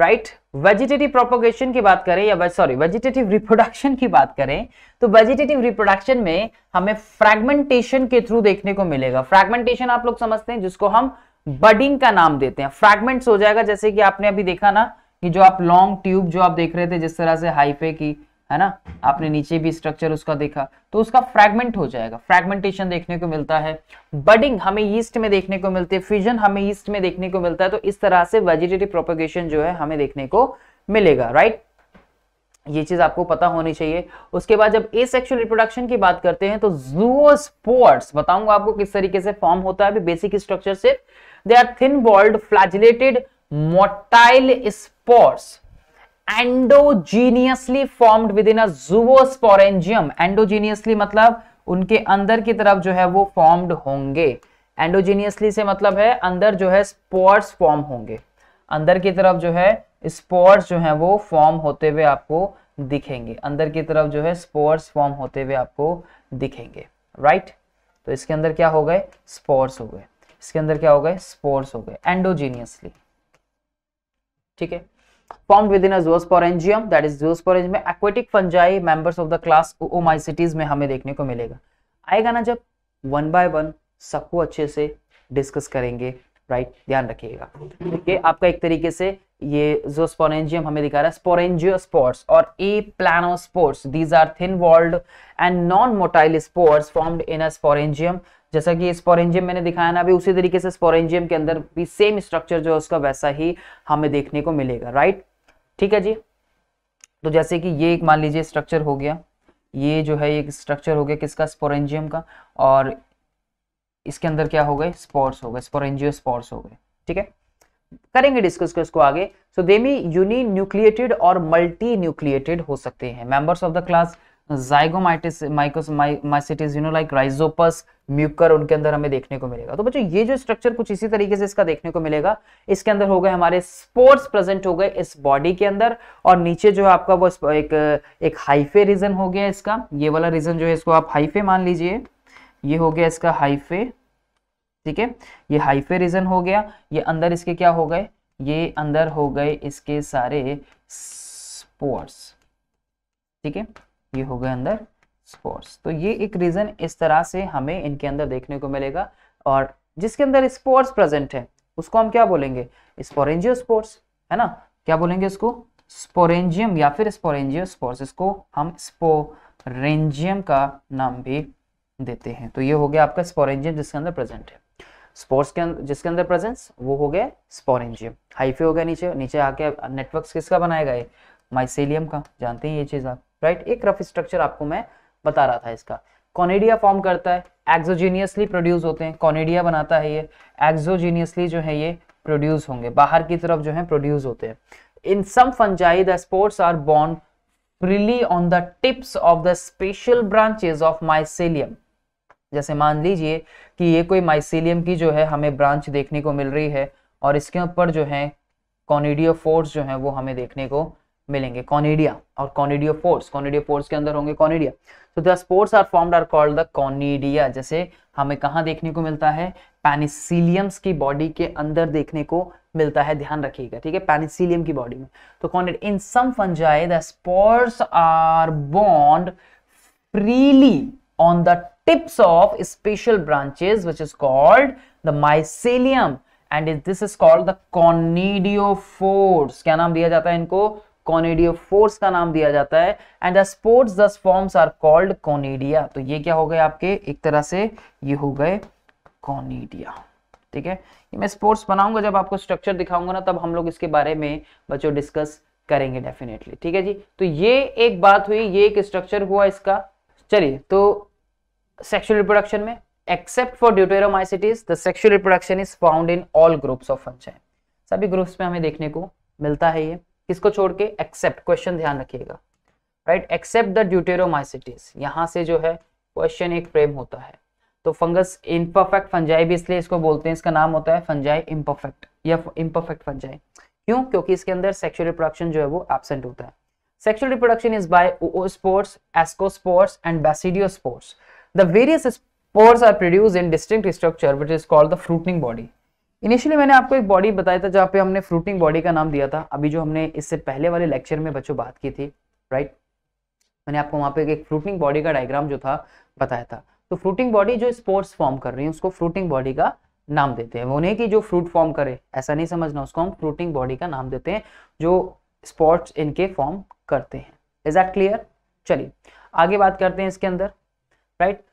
राइट वेजिटेटिव प्रोपोगेशन की बात करें या सॉरी वेजिटेटिव रिप्रोडक्शन की बात करें तो वेजिटेटिव रिप्रोडक्शन में हमें फ्रैगमेंटेशन के थ्रू देखने को मिलेगा फ्रैगमेंटेशन आप लोग समझते हैं जिसको हम बडिंग का नाम देते हैं फ्रैगमेंट्स हो जाएगा जैसे कि आपने अभी देखा ना कि जो आप लॉन्ग ट्यूब जो आप देख रहे थे जिस तरह से हाईफे की है ना आपने नीचे भी स्ट्रक्चर उसका देखा तो उसका फ्रैगमेंट हो जाएगा फ्रैगमेंटेशन देखने को मिलता है बडिंग हमें ईस्ट में देखने को मिलती है फ्यूजन हमें ईस्ट में देखने को मिलता है तो इस तरह से वेजिटेटिव प्रोपोगेशन जो है हमें देखने को मिलेगा राइट ये चीज आपको पता होनी चाहिए उसके बाद जब ए सेक्सुअल रिप्रोडक्शन की बात करते हैं तो जूओस्पोर्ट्स बताऊंगा आपको किस तरीके से फॉर्म होता है बेसिक स्ट्रक्चर से they are thin walled flagellated motile spores endogenously formed within a endogenously मतलब उनके अंदर की तरफ जो है वो फॉर्म्ड होंगे एंडोजीनियसली से मतलब है अंदर जो है स्पोर्ट्स फॉर्म होंगे अंदर की तरफ जो है स्पोर्ट्स जो है वो फॉर्म होते हुए आपको दिखेंगे अंदर की तरफ जो है स्पोर्ट्स फॉर्म होते हुए आपको दिखेंगे राइट right? तो इसके अंदर क्या हो गए स्पोर्ट्स हो गए इसके अंदर क्या हो गए स्पोर्ट्स हो गए एंडोजीनियसली ठीक है formed within a zoosporangium that is zoosporangium में aquatic fungi members of the class oomycetes में हमें देखने को मिलेगा आएगा ना जब वन बाय वन सबको अच्छे से डिस्कस करेंगे राइट right? ध्यान रखिएगा ठीक है आपका एक तरीके से ये जो स्पोरेंजियम हमें दिखा रहा है स्पोरेंजियो स्पोर्स और aplanospores these are thin walled and non motile spores formed in a sporangium जैसा कि स्पोरेंजियम मैंने दिखाया ना अभी उसी तरीके से स्पोरेंजियम के अंदर भी सेम स्ट्रक्चर जो है उसका वैसा ही हमें देखने को मिलेगा राइट ठीक है जी तो जैसे कि ये एक मान लीजिए स्ट्रक्चर हो गया ये जो है एक स्ट्रक्चर हो गया किसका स्पोरेंजियम का और इसके अंदर क्या हो गए स्पोर्स हो गए स्पोरेंजियो स्पोर्स हो गए ठीक है करेंगे डिस्कस इसको आगे सो देमी यूनि न्यूक्लिएटेड और मल्टी न्यूक्लिएटेड हो सकते हैं members of the class zygomycetes you know like rhizopus mucor उनके अंदर हमें देखने को मिलेगा तो बच्चों ये जो स्ट्रक्चर कुछ इसी तरीके से इसका देखने को मिलेगा इसके अंदर हो गए हमारे स्पोर्ट्स प्रेजेंट हो गए इस बॉडी के अंदर और नीचे जो है आपका वो एक एक हाइफे रीजन हो गया इसका ये वाला रीजन जो है इसको आप हाइफे मान लीजिए ये हो गया इसका हाइफे ठीक है ये हाइफे रीजन हो गया ये अंदर इसके क्या हो गए ये अंदर हो गए इसके सारे स्पोर्ट्स ठीक है ये हो गए अंदर स्पोर्ट्स तो ये एक रीज़न इस तरह से हमें इनके अंदर देखने को मिलेगा और जिसके अंदर स्पोर्ट्स प्रेजेंट है उसको हम क्या बोलेंगे स्पोरेंजियो स्पोर्ट्स है ना क्या बोलेंगे इसको स्पोरेंजियम या फिर स्पोरेंजियो स्पोर्ट्स इसको हम स्पोरेंजियम का नाम भी देते हैं तो ये हो गया आपका स्पोरेंजियम जिसके अंदर प्रेजेंट है स्पोर्ट्स के अंदर जिसके अंदर प्रेजेंस वो हो गया स्पोरेंजियम हाइफे हो गया नीचे नीचे आके नेटवर्क किसका बनाएगा ये माइसेलियम का जानते हैं ये चीज़ आप राइट एक रफ स्ट्रक्चर आपको मैं बता रहा था इसका कॉनेडिया फॉर्म करता है एक्सोजीनियसली प्रोड्यूस होते हैं कॉनेडिया बनाता है ये एक्सोजीनियसली जो है ये प्रोड्यूस होंगे बाहर की तरफ जो है प्रोड्यूस होते हैं in some fungi the spores are borne freely on the tips of the special branches of mycelium जैसे मान लीजिए कि ये कोई माइसेलियम की जो है हमें ब्रांच देखने को मिल रही है और इसके ऊपर जो है कॉनिडियो फोर्स जो है वो हमें देखने को मिलेंगे कॉनिडिया और कॉनिडियो फोर्स कॉनिडियो फोर्स के अंदर होंगे कॉनिडिया तो the spores are formed are called the conidia जैसे हमें कहाँ देखने को मिलता है पेनिसिलियम्स की बॉडी के अंदर देखने को मिलता है ध्यान रखिएगा ठीक है पेनिसिलियम की बॉडी में तो कॉनिड in some fungi the spores are बॉन्ड freely on the tips of special branches which is called the mycelium and this is called the conidiophores क्या नाम दिया जाता है इनको कॉनेडियो फोर्स का नाम दिया जाता है and the spores thus formed are called conidia तो ये क्या हो गए आपके एक तरह से ये हो गए कॉनेडिया ठीक है ये मैं स्पोर्ट्स बनाऊंगा जब आपको स्ट्रक्चर दिखाऊंगा ना तब हम लोग इसके बारे में बच्चों डिस्कस करेंगे डेफिनेटली ठीक है जी तो ये एक बात हुई ये एक स्ट्रक्चर हुआ इसका चलिए तो सेक्सुअल रिप्रोडक्शन में except for deuteromycetes the sexual reproduction is found in all groups of fungi सभी ग्रुप्स में हमें देखने को मिलता है ये किसको छोड़ के एक्सेप्ट क्वेश्चन ध्यान रखिएगा राइट एक्सेप्ट द ड्यूटेरोमाइसिटिस यहाँ से जो है क्वेश्चन एक फ्रेम होता है तो फंगस इम्परफेक्ट फंजाई भी इसलिए इसको बोलते हैं इसका नाम होता है फंजाई इम्परफेक्ट या इम्परफेक्ट फंजाई क्यों क्योंकि इसके अंदर सेक्सुअल रिप्रोडक्शन जो है वो एबसेंट होता है sexual reproduction is by spores ascospores and spores the various spores are produce in distinct structure which is called the fruiting body initially मैंने आपको एक बॉडी बताया था जहाँ पे हमने फ्रूटिंग बॉडी का नाम दिया था अभी जो हमने इससे पहले वाले लेक्चर में बच्चों बात की थी राइट मैंने आपको वहाँ पे एक फ्रूटिंग बॉडी का डायग्राम जो था बताया था तो फ्रूटिंग बॉडी जो स्पोर्ट्स फॉर्म कर रही है उसको फ्रूटिंग बॉडी का नाम देते हैं वो नहीं कि जो फ्रूट फॉर्म करे ऐसा नहीं समझना उसको हम फ्रूटिंग बॉडी का नाम देते हैं जो स्पोर्ट्स इनके फॉर्म करते हैं इज दैट क्लियर चलिए आगे बात करते हैं इसके अंदर राइट right?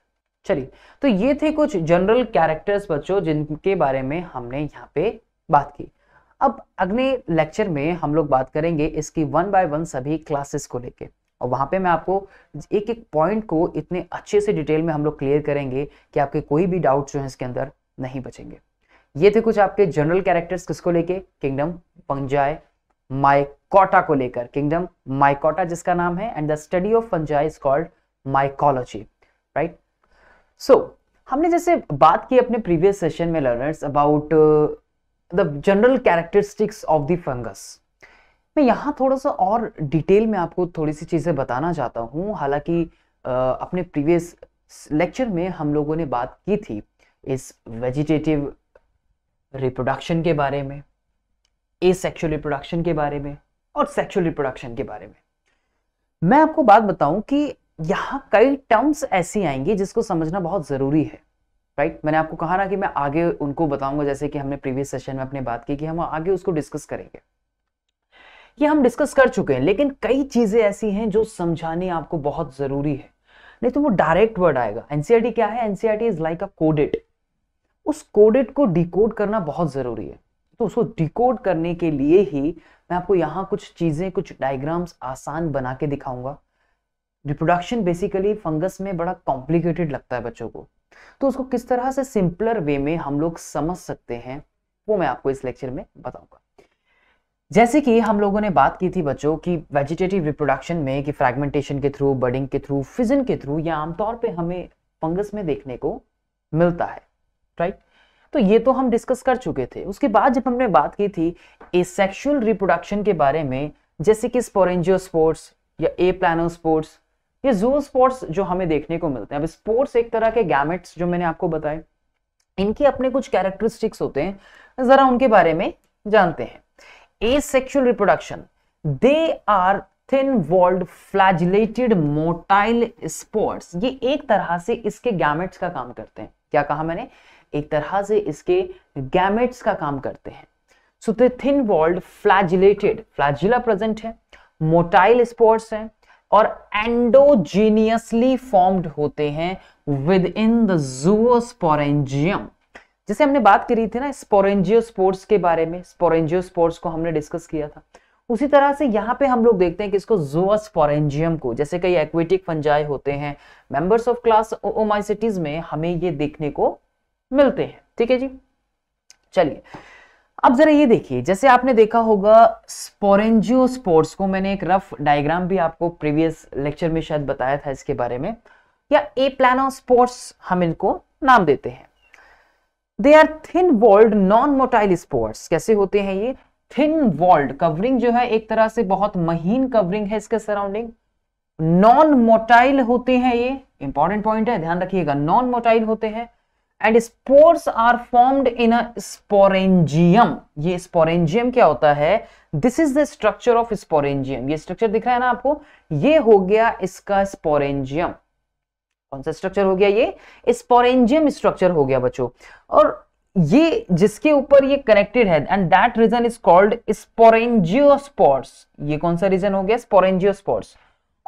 चलिए तो ये थे कुछ जनरल कैरेक्टर्स बच्चों जिनके बारे में हमने यहाँ पे बात की अब अगले लेक्चर में हम लोग बात करेंगे इसकी वन बाय वन सभी क्लासेस को लेके और वहाँ पे मैं आपको एक एक पॉइंट को इतने अच्छे से डिटेल में हम लोग क्लियर करेंगे कि आपके कोई भी डाउट जो है इसके अंदर नहीं बचेंगे ये थे कुछ आपके जनरल कैरेक्टर्स किसको लेके किंगडम पंजाय माइकोटा को लेकर किंगडम माइकोटा जिसका नाम है and the study of fungi is called mycology right so so, हमने जैसे बात की अपने प्रीवियस सेशन में learners about the general characteristics of the fungus मैं यहाँ थोड़ा सा और डिटेल में आपको थोड़ी सी चीज़ें बताना चाहता हूँ हालांकि uh, अपने प्रीवियस लेक्चर में हम लोगों ने बात की थी इस वेजिटेटिव रिप्रोडक्शन के बारे में ए सेक्शुअल रिप्रोडक्शन के बारे में और सेक्शुअल रिप्रोडक्शन के बारे में मैं आपको बात बताऊं कि यहाँ कई टर्म्स ऐसी आएंगी जिसको समझना बहुत ज़रूरी है राइट right? मैंने आपको कहा ना कि मैं आगे उनको बताऊंगा जैसे कि हमने प्रीवियस सेशन में अपने बात की कि हम आगे उसको डिस्कस करेंगे ये हम डिस्कस कर चुके हैं लेकिन कई चीज़ें ऐसी हैं जो समझानी आपको बहुत ज़रूरी है नहीं तो वो डायरेक्ट वर्ड आएगा एनसीआरटी e क्या है NCERT is like a coded उस कोडेड को डिकोड करना बहुत ज़रूरी है तो उसको डिकोड करने के लिए ही मैं आपको यहाँ कुछ चीज़ें कुछ डायग्राम्स आसान बना के दिखाऊंगा रिप्रोडक्शन बेसिकली फंगस में बड़ा कॉम्प्लिकेटेड लगता है बच्चों को तो उसको किस तरह से सिंपलर वे में हम लोग समझ सकते हैं वो मैं आपको इस लेक्चर में बताऊंगा जैसे कि हम लोगों ने बात की थी बच्चों की वेजिटेटिव रिप्रोडक्शन में कि फ्रैगमेंटेशन के थ्रू बडिंग के थ्रू फिजन के थ्रू या आमतौर पर हमें फंगस में देखने को मिलता है राइट तो ये तो हम डिस्कस कर चुके थे उसके बाद जब हमने बात की थी एसेक्सुअल रिप्रोडक्शन के बारे में जैसे कि स्पोरेंजियो स्पोर्ट्स या ए प्लानो स्पोर्ट्स ये जू स्पोर्ट्स जो हमें देखने को मिलते हैं अब स्पोर्ट्स एक तरह के गैमेट्स जो मैंने आपको बताए इनके अपने कुछ कैरेक्टरिस्टिक्स होते हैं जरा उनके बारे में जानते हैं asexual reproduction they are thin walled flagellated motile spores ये एक तरह से इसके गैमेट्स का काम करते हैं क्या कहा मैंने एक तरह से इसके गैमेट्स का काम करते हैं so thin walled flagellated flagella present है मोटाइल स्पोर्ट्स हैं और एंडोजीनियसली फॉर्म्ड होते हैं विद इन द जूस्पोरेंजियम जैसे हमने बात करी थी ना स्पोरेंजियो स्पोर्ट्स के बारे में स्पोरेंजियो स्पोर्ट्स को हमने डिस्कस किया था उसी तरह से यहाँ पे हम लोग देखते हैं कि इसको जोअस्पोरेंजियम को जैसे कई एक्वेटिक फंजाई होते हैं मेंबर्स ऑफ क्लास ओमाइसिटीज में हमें ये देखने को मिलते हैं ठीक है जी चलिए अब जरा ये देखिए जैसे आपने देखा होगा स्पोरेंजियो स्पोर्ट्स को मैंने एक रफ डायग्राम भी आपको प्रीवियस लेक्चर में शायद बताया था इसके बारे में या ए प्लानो स्पोर्ट्स हम इनको नाम देते हैं they are thin walled non motile spores कैसे होते हैं ये थिन वॉल्ड कवरिंग जो है एक तरह से बहुत महीन कवरिंग है इसके सराउंडिंग नॉन मोटाइल होते हैं ये इंपॉर्टेंट पॉइंट है ध्यान रखिएगा नॉन मोटाइल होते हैं and spores are formed in sporangium ये स्पोरेंजियम क्या होता है this is the structure of sporangium ये स्ट्रक्चर दिख रहा है ना आपको ये हो गया इसका स्पोरेंजियम कौन सा स्ट्रक्चर हो गया ये स्पोरेंजियम स्ट्रक्चर हो गया बच्चों और ये जिसके ऊपर ये कनेक्टेड है and that region is called sporangiospores ये कौन सा रीजन हो गया स्पोरेंजियोस्पोर्स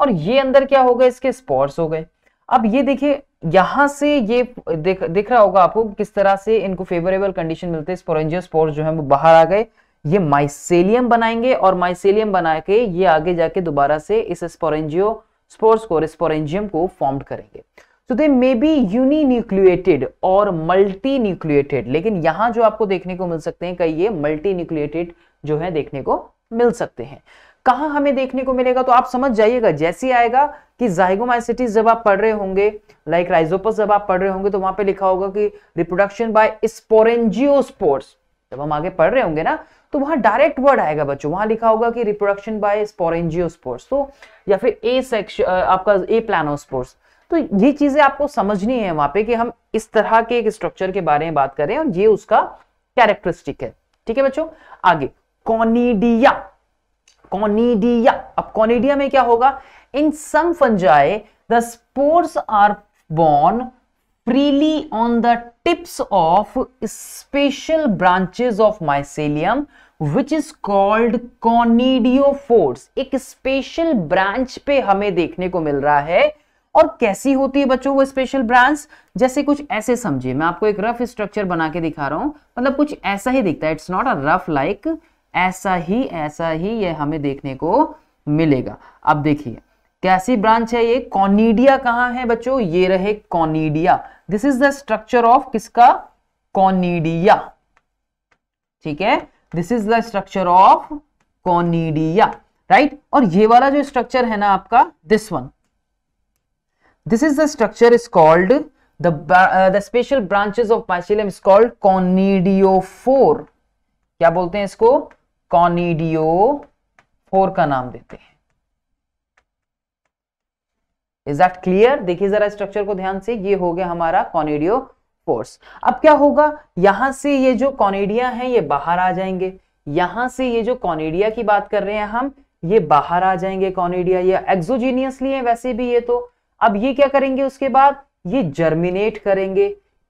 और ये अंदर क्या हो गए इसके स्पोर्स हो गए अब ये देखिए यहां से ये देख देख रहा होगा आपको किस तरह से इनको फेवरेबल कंडीशन मिलते हैं स्पोरेंजिया स्पोर जो है वो बाहर आ गए ये माइसेलियम बनाएंगे और माइसेलियम बना के ये आगे जाके दोबारा से इस स्पोरेंजियो स्पोर्स को स्पोरेंजियम को फॉर्म करेंगे so they may be uninucleated और मल्टी न्यूक्लिएटेड लेकिन यहां जो आपको देखने को मिल सकते हैं कई ये मल्टी न्यूक्लिएटेड जो है देखने को मिल सकते हैं कहां हमें देखने को मिलेगा तो आप समझ जाइएगा जैसे आएगा कि जाइगोमाइसिटीज जब आप पढ़ रहे होंगे लाइक राइजोपस जब आप पढ़ रहे होंगे तो वहां पे लिखा होगा कि रिप्रोडक्शन बाय स्पोरेंजियोस्पोर्स जब हम आगे पढ़ रहे होंगे ना तो वहां डायरेक्ट वर्ड आएगा बच्चों वहां लिखा होगा कि रिप्रोडक्शन बाय स्पोरेंजियोस्पोर्स तो या फिर ए सेक्शन आपका ए प्लानोस्पोर्स तो ये चीजें आपको समझनी है वहां पे कि हम इस तरह के एक स्ट्रक्चर के बारे में बात करें और ये उसका कैरेक्टरिस्टिक है ठीक है बच्चों आगे कॉनिडिया कॉनिडिया अब कॉनिडिया में क्या होगा in some fungi the spores are borne on the tips of special branches of mycelium which is called conidiophores एक स्पेशल ब्रांच पे हमें देखने को मिल रहा है और कैसी होती है बच्चों वो स्पेशल ब्रांच जैसे कुछ ऐसे समझिए मैं आपको एक रफ स्ट्रक्चर बना के दिखा रहा हूं मतलब कुछ ऐसा ही दिखता है it's not a rough like ऐसा ही ऐसा ही ये हमें देखने को मिलेगा अब देखिए कैसी ब्रांच है ये कॉनिडिया कहाँ है बच्चों ये रहे conidia this is the structure of किसका कॉनिडिया ठीक है this is the structure of conidia right और ये वाला जो स्ट्रक्चर है ना आपका this one this is the structure is called the special branches of mycelium is called is uh, क्या बोलते हैं इसको कॉनिडियो फोर का नाम देते हैं इज दैट क्लियर देखिए जरा स्ट्रक्चर को ध्यान से ये हो गया हमारा कॉनिडियो फोर्स अब क्या होगा यहां से ये जो कॉनिडिया है ये बाहर आ जाएंगे यहां से ये जो कॉनिडिया की बात कर रहे हैं हम ये बाहर आ जाएंगे कॉनिडिया ये एक्सोजीनियसली है वैसे भी ये तो अब ये क्या करेंगे उसके बाद ये जर्मिनेट करेंगे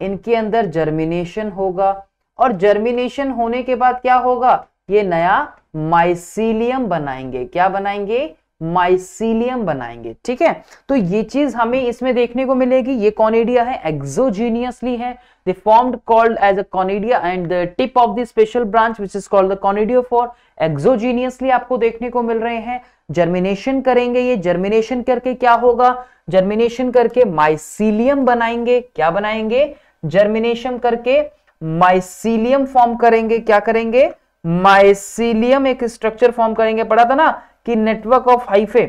इनके अंदर जर्मिनेशन होगा और जर्मिनेशन होने के बाद क्या होगा ये नया माइसीलियम बनाएंगे क्या बनाएंगे माइसीलियम बनाएंगे ठीक है तो ये चीज हमें इसमें देखने को मिलेगी ये कॉनेडिया है एक्सोजीनियसली है they formed called as a conidia and the tip of the special branch which is called the conidiophore exogenously आपको देखने को मिल रहे हैं जर्मिनेशन करेंगे ये जर्मिनेशन करके क्या होगा जर्मिनेशन करके माइसीलियम बनाएंगे क्या बनाएंगे जर्मिनेशन करके माइसीलियम फॉर्म करेंगे क्या करेंगे माइसिलियम एक स्ट्रक्चर फॉर्म करेंगे पढ़ा था ना कि नेटवर्क ऑफ हाइफे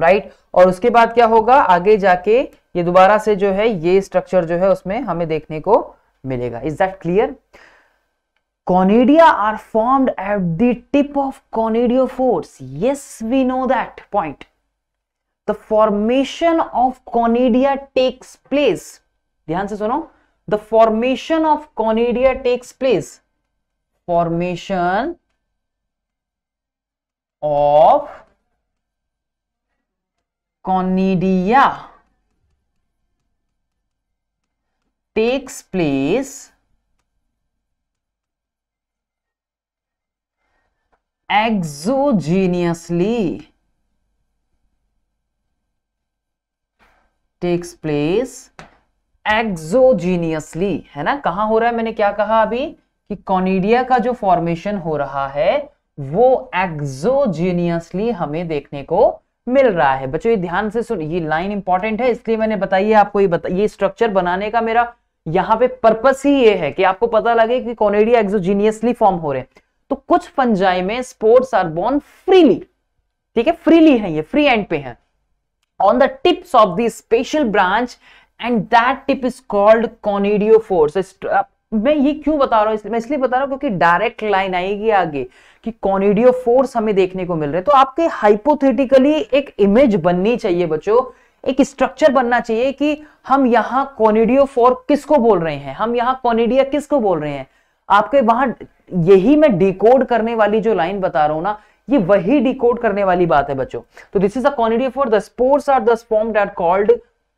राइट और उसके बाद क्या होगा आगे जाके ये दोबारा से जो है ये स्ट्रक्चर जो है उसमें हमें देखने को मिलेगा is that clear conidia are formed at the tip of force yes we know that point the formation of conidia takes place ध्यान से सुनो the formation of conidia takes place formation of conidia takes place exogenously takes place exogenously है ना कहा हो रहा है मैंने क्या कहा अभी कि कॉनिडिया का जो फॉर्मेशन हो रहा है वो एक्सोजीनियसली हमें देखने को मिल रहा है बच्चों ये ध्यान से सुन ये लाइन इंपॉर्टेंट है इसलिए मैंने बताई है आपको ये बता ये स्ट्रक्चर बनाने का मेरा यहाँ पे पर्पस ही ये है कि आपको पता लगे कि कॉनेडिया एक्सोजीनियसली फॉर्म हो रहे हैं तो कुछ फंजाई में स्पोर्ट्स आर बॉर्न फ्रीली ठीक है फ्रीली है ये फ्री एंड पे है on the tips of the special branch and that tip is called conidiophores मैं ये क्यों बता रहा हूँ मैं इसलिए बता रहा हूँ क्योंकि डायरेक्ट लाइन आएगी आगे कि कॉनिडियो फोर्स हमें देखने को मिल रहे हैं तो आपके हाइपोथेटिकली एक इमेज बननी चाहिए बच्चों एक स्ट्रक्चर बनना चाहिए कि हम यहाँ कॉनिडियो फोर किसको बोल रहे हैं हम यहाँ कॉनिडिया किसको बोल रहे हैं आपके वहां यही मैं डिकोड करने वाली जो लाइन बता रहा हूं ना ये वही डिकोड करने वाली बात है बच्चों तो दिस इज अडियो conidia for the spores are the formed are called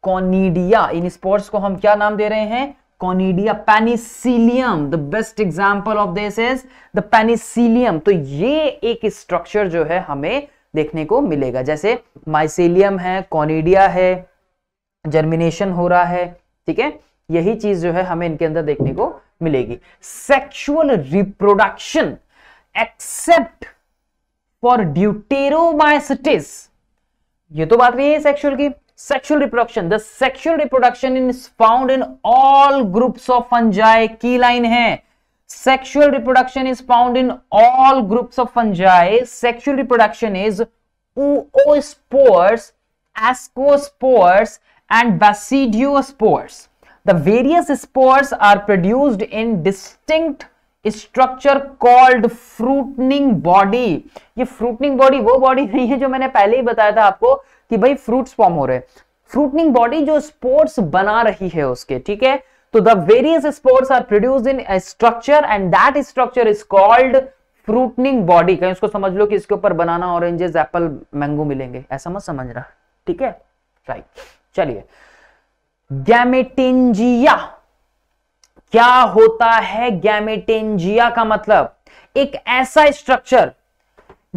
conidia in spores को हम क्या नाम दे रहे हैं conidia penicillium the best example of this is the penicillium तो ये एक स्ट्रक्चर जो है हमें देखने को मिलेगा जैसे माइसिलियम है कॉनिडिया है जर्मिनेशन हो रहा है ठीक है यही चीज जो है हमें इनके अंदर देखने को मिलेगी sexual reproduction except for deuteromycetes ये तो बात नहीं है सेक्सुअल की sexual reproduction the sexual reproduction in found in all groups of fungi की लाइन है sexual reproduction is found in all groups of fungi sexual reproduction is oospores ascospores and basidiospores the various spores are produced in distinct structure called fruiting body ये fruiting body वो body नहीं है जो मैंने पहले ही बताया था आपको कि भाई फ्रूट्स फॉर्म हो रहे हैं फ्रूटनिंग बॉडी जो स्पोर्ट्स बना रही है उसके ठीक है तो the various spores are produce in structure and that structure is called fruiting body कहीं उसको समझ लो कि इसके ऊपर बनाना ऑरेंजेस एप्पल मैंगो मिलेंगे ऐसा मत समझ रहा ठीक है राइट चलिए गैमेटेंजिया क्या होता है गैमेटेंजिया का मतलब एक ऐसा स्ट्रक्चर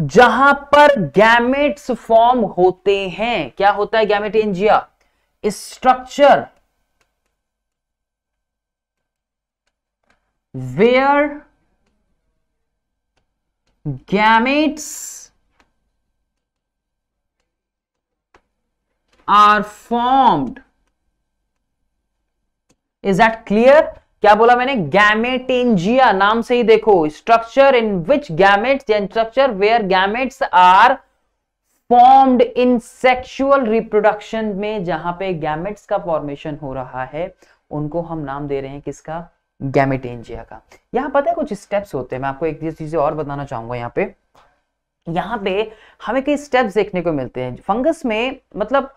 जहां पर गैमेट्स फॉर्म होते हैं क्या होता है gametangia structure where gametes are formed is that clear क्या बोला मैंने गैमेटेंजिया नाम से ही देखो structure in which gametes structure where gametes are formed in sexual reproduction में जहां पे गैमेट्स का फॉर्मेशन हो रहा है उनको हम नाम दे रहे हैं किसका गैमेटेंजिया का यहाँ पता है कुछ स्टेप्स होते हैं मैं आपको एक चीज और बताना चाहूंगा यहाँ पे यहाँ पे हमें कई स्टेप्स देखने को मिलते हैं फंगस में मतलब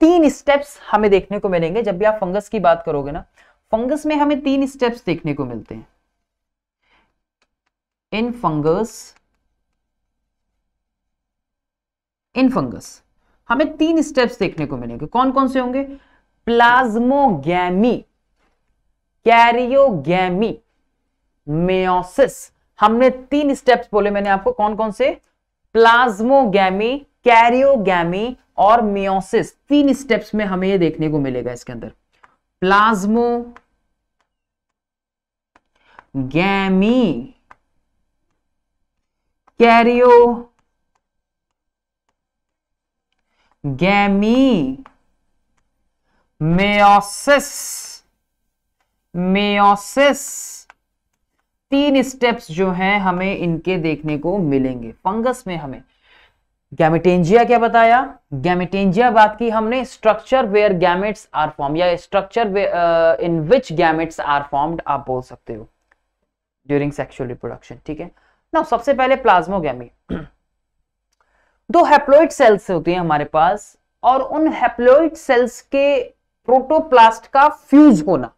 तीन स्टेप्स हमें देखने को मिलेंगे जब भी आप फंगस की बात करोगे ना फंगस में हमें तीन स्टेप्स देखने को मिलते हैं इन फंगस इन फंगस हमें तीन स्टेप्स देखने को मिलेंगे कौन कौन से होंगे प्लाज्मोगैमी कैरियोगैमी मेयोसिस हमने तीन स्टेप्स बोले मैंने आपको कौन कौन से प्लाज्मोगैमी कैरियोगैमी और मेयोसिस तीन स्टेप्स में हमें ये देखने को मिलेगा इसके अंदर plasmogamy karyogamy meiosis meiosis तीन स्टेप्स जो हैं हमें इनके देखने को मिलेंगे फंगस में हमें गैमिटेंजिया क्या बताया गैमिटेंजिया बात की हमने structure where gametes are form या structure in which gametes are formed आप बोल सकते हो ड्यूरिंग सेक्शुअल रिप्रोडक्शन ठीक है ना सबसे पहले प्लाज्मोगी दो हैप्लोइड सेल्स होती हैं हमारे पास और उन हैप्लोइड सेल्स के प्रोटोप्लास्ट का फ्यूज होना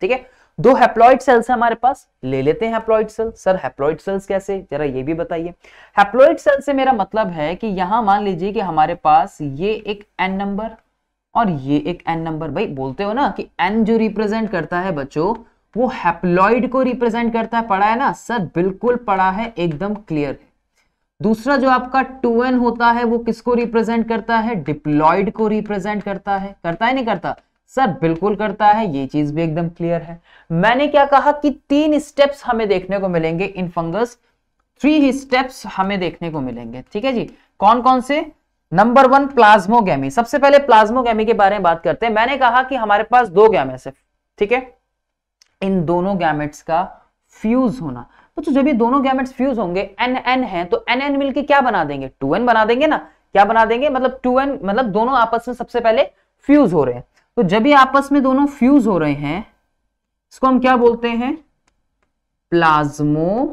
ठीक है दो हैप्लॉइड सेल्स है हमारे पास ले लेते हैं haploid cell sir haploid cells कैसे जरा ये भी बताइए हैप्लॉइड सेल से मेरा मतलब है कि यहां मान लीजिए कि हमारे पास ये एक एन नंबर और ये एक एन नंबर भाई बोलते हो ना कि एन जो रिप्रेजेंट करता है बच्चों वो हैप्लॉइड को रिप्रेजेंट करता है पढ़ा है ना सर बिल्कुल पढ़ा है एकदम क्लियर है दूसरा जो आपका टू एन होता है वो किसको रिप्रेजेंट करता है डिप्लॉइड को रिप्रेजेंट करता है करता है नहीं करता सर बिल्कुल करता है ये चीज भी एकदम क्लियर है मैंने क्या कहा कि तीन स्टेप्स हमें देखने को मिलेंगे इन फंगस थ्री स्टेप्स हमें देखने को मिलेंगे ठीक है जी कौन कौन से नंबर वन प्लाज्मोगेमी सबसे पहले प्लाज्मोगी के बारे में बात करते हैं मैंने कहा कि हमारे पास दो गैम है सिर्फ ठीक है इन दोनों गैमेट्स का फ्यूज होना तो जब ये दोनों गैमेट्स फ्यूज होंगे एन एन है तो एन एन मिलकर क्या बना देंगे टू एन बना देंगे ना क्या बना देंगे मतलब टू एन मतलब दोनों आपस में सबसे पहले फ्यूज हो रहे हैं तो जब ये आपस में दोनों फ्यूज हो रहे हैं इसको हम क्या बोलते हैं प्लाज्मो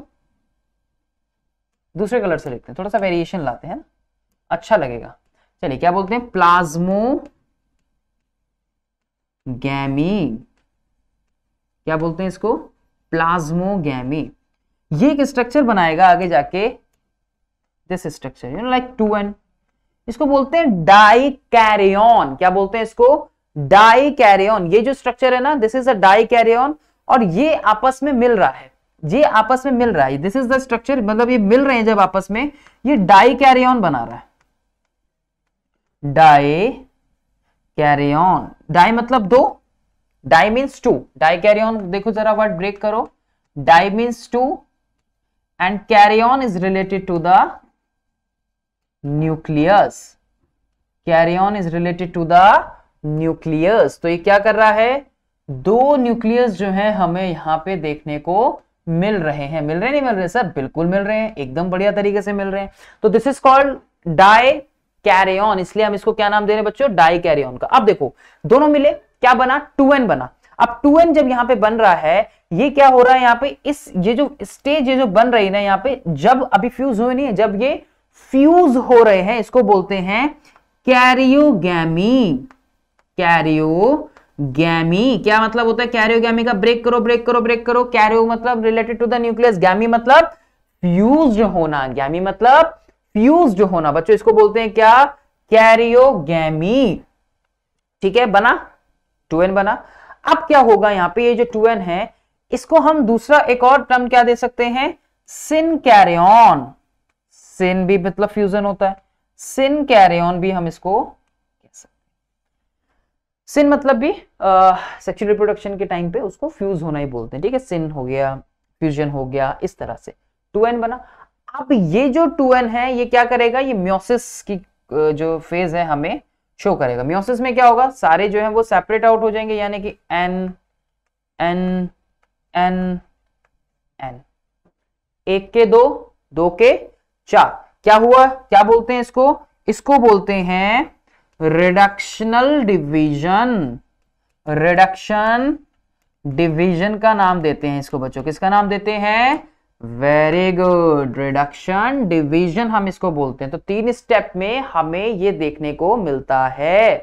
दूसरे कलर से लिखते हैं थोड़ा सा वेरिएशन लाते हैं अच्छा लगेगा चलिए क्या बोलते हैं प्लाज्मो गैमी क्या बोलते हैं इसको प्लाज्मोगी ये एक स्ट्रक्चर बनाएगा आगे जाके this structure you know like two N इसको बोलते हैं डाई कैरियन क्या बोलते हैं इसको डाई कैरियन ये जो स्ट्रक्चर है ना this is a dikaryon और ये आपस में मिल रहा है ये आपस में मिल रहा है दिस इज द स्ट्रक्चर मतलब ये मिल रहे हैं जब आपस में ये डाई कैरियन बना रहा है डाई कैरियन डाई मतलब दो di means two dikaryon देखो जरा वर्ड ब्रेक करो di means two and karyon is related to the nucleus karyon is related to the nucleus तो ये क्या कर रहा है दो न्यूक्लियस जो है हमें यहां पे देखने को मिल रहे हैं मिल रहे नहीं मिल रहे सर बिल्कुल मिल रहे हैं एकदम बढ़िया तरीके से मिल रहे हैं तो this is called dikaryon इसलिए हम इसको क्या नाम दे रहे हैं बच्चों डाई कैरियन का अब देखो दोनों मिले क्या बना टू एन बना अब टू एन जब यहाँ पे बन रहा है ये क्या हो रहा है यहाँ पे इस ये जो स्टेज ये जो बन रही है ना यहाँ पे जब अभी फ्यूज हुए नहीं है जब ये फ्यूज हो रहे हैं इसको बोलते हैं कैरियोगी कैरियो गैमी क्या मतलब होता है कैरियोगी का ब्रेक करो ब्रेक करो ब्रेक करो कैरियो मतलब related to the nucleus gamy मतलब फ्यूज होना गैमी मतलब फ्यूज होना बच्चों इसको बोलते हैं क्या कैरियोगी ठीक है बना टू एन बना अब क्या होगा यहाँ पे ये जो टू एन है इसको हम दूसरा एक और टर्म क्या दे सकते हैं सिन कैरियन सिन भी मतलब फ्यूजन होता है सिन कैरियन भी हम इसको सिन मतलब भी सेक्सुअल रिप्रोडक्शन के टाइम पे उसको फ्यूज होना ही बोलते हैं ठीक है सिन हो गया फ्यूजन हो गया इस तरह से टू एन बना अब ये जो टू एन है ये क्या करेगा ये म्योसिस की जो फेज है हमें शो करेगा म्योसिस में क्या होगा सारे जो है वो सेपरेट आउट हो जाएंगे यानी कि एन एन एन एन एक के दो दो के चार क्या हुआ क्या बोलते हैं इसको इसको बोलते हैं रिडक्शनल डिवीजन रिडक्शन डिवीजन का नाम देते हैं इसको बच्चों किसका नाम देते हैं वेरी गुड रिडक्शन डिविजन हम इसको बोलते हैं तो तीन स्टेप में हमें ये देखने को मिलता है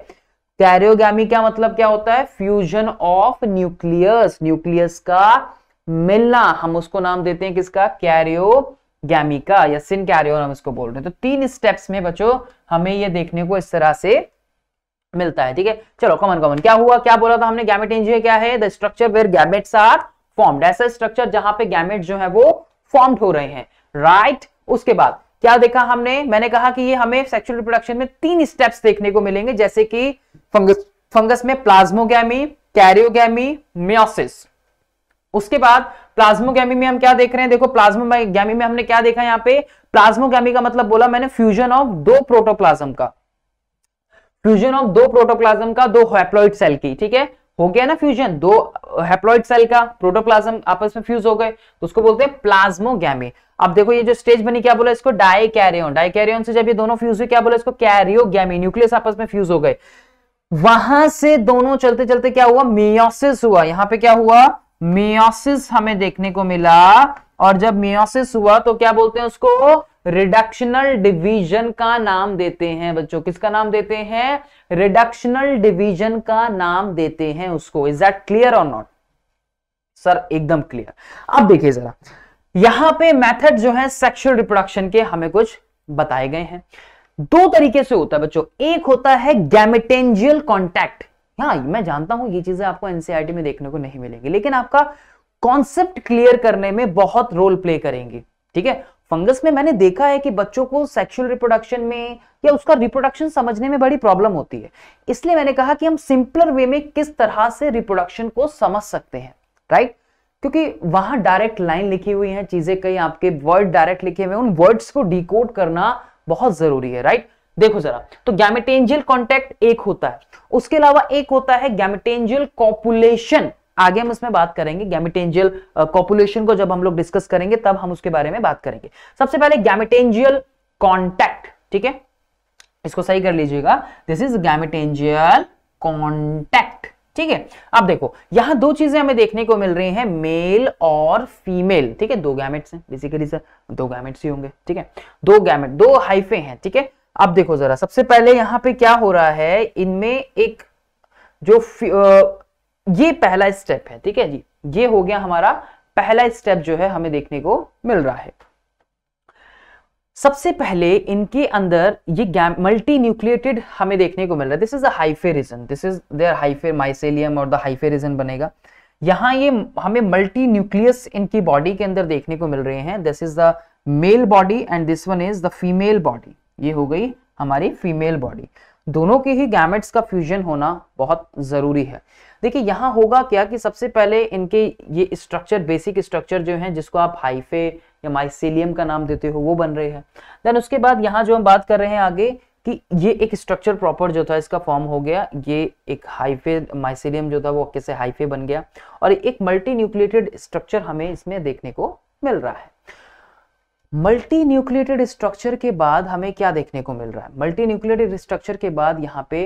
कैरियोगी क्या मतलब क्या होता है फ्यूजन ऑफ न्यूक्लियस न्यूक्लियस का मिलना हम उसको नाम देते हैं किसका कैरियो गैमिका या सिन कैरियो हम इसको बोल रहे हैं तो तीन स्टेप्स में बच्चों हमें ये देखने को इस तरह से मिलता है ठीक है चलो कॉमन कॉमन क्या हुआ क्या बोला था हमने गैमेट एंजियो क्या है the structure where gametes are formed ऐसा स्ट्रक्चर जहां पे गैमेट जो है वो फॉर्म्ड हो रहे हैं राइट right? उसके बाद क्या देखा हमने मैंने कहा कि ये हमें सेक्सुअल रिप्रोडक्शन में तीन स्टेप्स देखने को मिलेंगे जैसे कि फंगस फंगस में प्लाज्मोगी कैरियोगी मियोसिस उसके बाद प्लाज्मोगी में हम क्या देख रहे हैं देखो प्लाज्मोगी में हमने क्या देखा यहां पे प्लाज्मोगी का मतलब बोला मैंने फ्यूजन ऑफ दो प्रोटोप्लाज्म का फ्यूजन ऑफ दो प्रोटोप्लाज्म का दो हैप्लॉइड सेल की ठीक है हो गया ना फ्यूजन दो हेप्लॉइड सेल का प्रोटोप्लाज्म आपस में फ्यूज हो गए तो उसको बोलते हैं प्लाज्मोगैमी अब देखो ये जो स्टेज बनी क्या बोला इसको डाई कैरियन डाई कैरियन से जब ये दोनों फ्यूज हुए क्या बोला इसको कैरियोगैमी न्यूक्लियस आपस में फ्यूज हो गए वहां से दोनों चलते चलते क्या हुआ मियोसिस हुआ यहां पे क्या हुआ मियोसिस हमें देखने को मिला और जब मियोसिस हुआ तो क्या बोलते हैं उसको रिडक्शनल डिवीजन का नाम देते हैं बच्चों किसका नाम देते हैं रिडक्शनल डिवीजन का नाम देते हैं उसको इज दैट क्लियर और नॉट सर एकदम क्लियर अब देखिए जरा यहां पे मेथड जो है सेक्सुअल रिप्रोडक्शन के हमें कुछ बताए गए हैं दो तरीके से होता है बच्चों एक होता है गैमिटेंजियल कॉन्टैक्ट हाँ मैं जानता हूं ये चीजें आपको एनसीआरटी e में देखने को नहीं मिलेंगी लेकिन आपका कॉन्सेप्ट क्लियर करने में बहुत रोल प्ले करेंगे ठीक है फंगस में मैंने देखा है कि बच्चों को सेक्सुअल रिप्रोडक्शन में या उसका रिप्रोडक्शन समझने में बड़ी प्रॉब्लम होती है इसलिए मैंने कहा कि हम सिंपलर वे में किस तरह से रिप्रोडक्शन को समझ सकते हैं राइट क्योंकि वहां डायरेक्ट लाइन लिखी हुई है चीजें कई आपके वर्ड डायरेक्ट लिखे हुए उन वर्ड्स को डिकोड करना बहुत जरूरी है राइट देखो जरा तो गैमेटेंजियल कॉन्टेक्ट एक होता है उसके अलावा एक होता है गैमेटेंजियल कॉपुलेशन आगे हम इसमें बात करेंगे गैमिटेंजियल कॉपुलेशन uh, को जब हम लोग डिस्कस करेंगे तब हम उसके बारे में बात करेंगे सबसे पहले गैमिटेंजियल कॉन्टैक्ट ठीक है इसको सही कर लीजिएगा दिस इज गैमिटेंजियल कॉन्टैक्ट ठीक है अब देखो यहां दो चीजें हमें देखने को मिल रही हैं मेल और फीमेल ठीक है दो गैमेट्स हैं बेसिकली सर दो गैमेट्स ही होंगे ठीक है दो गैमेट दो हाइफे हैं ठीक है अब देखो जरा सबसे पहले यहां पे क्या हो रहा है इनमें एक जो uh, ये पहला स्टेप है ठीक है जी ये हो गया हमारा पहला स्टेप जो है हमें देखने को मिल रहा है सबसे पहले इनके अंदर ये मल्टी न्यूक्लिएटेड हमें देखने को मिल रहा है this is a hyphae this is their hyphae mycelium और द हाइफे बनेगा यहां ये हमें मल्टी न्यूक्लियस इनकी बॉडी के अंदर देखने को मिल रहे हैं this is the male body and this one is the female body ये हो गई हमारी फीमेल बॉडी दोनों के ही गैमेट्स का फ्यूजन होना बहुत ज़रूरी है देखिए यहाँ होगा क्या कि सबसे पहले इनके ये स्ट्रक्चर बेसिक स्ट्रक्चर जो है जिसको आप हाइफे या माइसिलियम का नाम देते हो वो बन रहे हैं देन उसके बाद यहाँ जो हम बात कर रहे हैं आगे कि ये एक स्ट्रक्चर प्रॉपर जो था इसका फॉर्म हो गया ये एक हाइफे माइसिलियम जो था वो कैसे हाइफे बन गया और एक मल्टी न्यूक्लिएटेड स्ट्रक्चर हमें इसमें देखने को मिल रहा है मल्टी न्यूक्लिएटेड स्ट्रक्चर के बाद हमें क्या देखने को मिल रहा है मल्टी न्यूक्लिएटेड स्ट्रक्चर के बाद यहाँ पे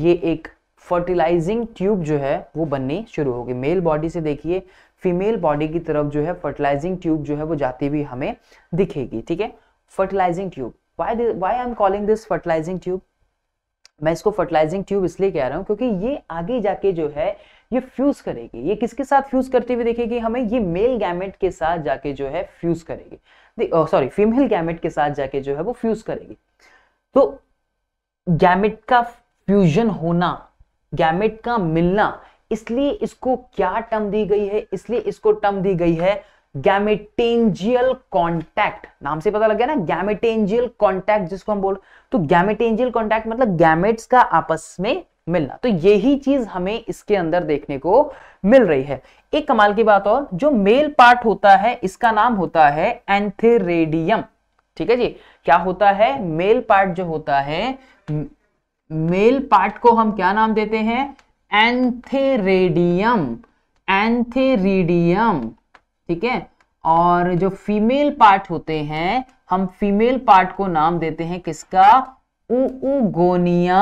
ये एक फर्टिलाइजिंग ट्यूब जो है वो बननी शुरू होगी मेल बॉडी से देखिए फीमेल बॉडी की तरफ जो है फर्टिलाइजिंग ट्यूब जो है वो जाती हुई हमें दिखेगी ठीक है fertilizing tube why why I am calling this fertilizing tube मैं इसको फर्टिलाइजिंग ट्यूब इसलिए कह रहा हूँ क्योंकि ये आगे जाके जो है ये फ्यूज करेगी ये किसके साथ फ्यूज करते हुए देखेगी हमें ये मेल गैमेट के साथ जाके जो है फ्यूज करेगी सॉरी फीमेल गैमेट के साथ जाके जो है वो फ्यूज करेगी तो गैमेट का फ्यूजन होना गैमेट का मिलना इसलिए इसको क्या टर्म दी गई है इसलिए इसको टर्म दी गई है गैमेटेंजियल कॉन्टैक्ट नाम से पता लग गया ना गैमेटेंजियल कॉन्टैक्ट जिसको हम बोल तो गैमेटेंजियल कॉन्टैक्ट मतलब गैमेट्स का आपस में मिलना तो यही चीज हमें इसके अंदर देखने को मिल रही है एक कमाल की बात और जो मेल पार्ट होता है इसका नाम होता है एंथेरेडियम ठीक है जी क्या होता है मेल पार्ट जो होता है मेल पार्ट को हम क्या नाम देते हैं एंथेरेडियम एंथेरेडियम ठीक है और जो फीमेल पार्ट होते हैं हम फीमेल पार्ट को नाम देते हैं किसका उगोनिया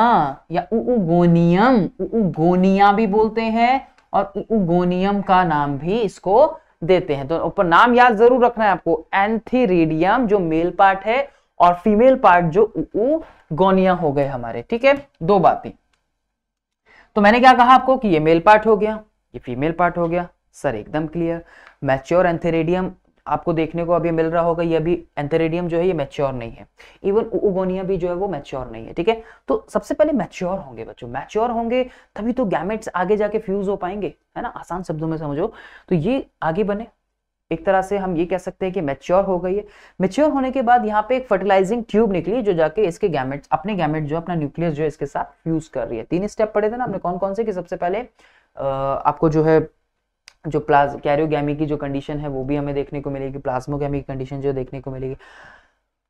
या उगोनियम उगोनिया भी बोलते हैं और उगोनियम का नाम भी इसको देते हैं तो ऊपर नाम याद जरूर रखना है आपको एंथीरिडियम जो मेल पार्ट है और फीमेल पार्ट जो उगोनिया हो गए हमारे ठीक है दो बातें तो मैंने क्या कहा आपको कि ये मेल पार्ट हो गया ये फीमेल पार्ट हो गया सर एकदम क्लियर मैच्योर एंथेरेडियम आपको देखने को अभी मिल रहा होगा ये अभी एंथेरेडियम जो है ये मैच्योर नहीं है इवन उगोनिया भी जो है वो मैच्योर नहीं है ठीक है तो सबसे पहले मैच्योर होंगे बच्चों मैच्योर होंगे तभी तो गैमेट्स आगे जाके फ्यूज हो पाएंगे है ना आसान शब्दों में समझो तो ये आगे बने एक तरह से हम ये कह सकते हैं कि मेच्योर हो गई है मेच्योर होने के बाद यहाँ पे एक फर्टिलाइजिंग ट्यूब निकली जो जाके इसके गैमेट अपने गैमेट जो अपना न्यूक्लियस जो है इसके साथ फ्यूज कर रही है तीन स्टेप पड़े थे ना आपने कौन कौन से कि सबसे पहले आपको जो है जो प्लाज कैरियोगी की जो कंडीशन है वो भी हमें देखने को मिलेगी प्लाज्मोगैमी की कंडीशन जो देखने को मिलेगी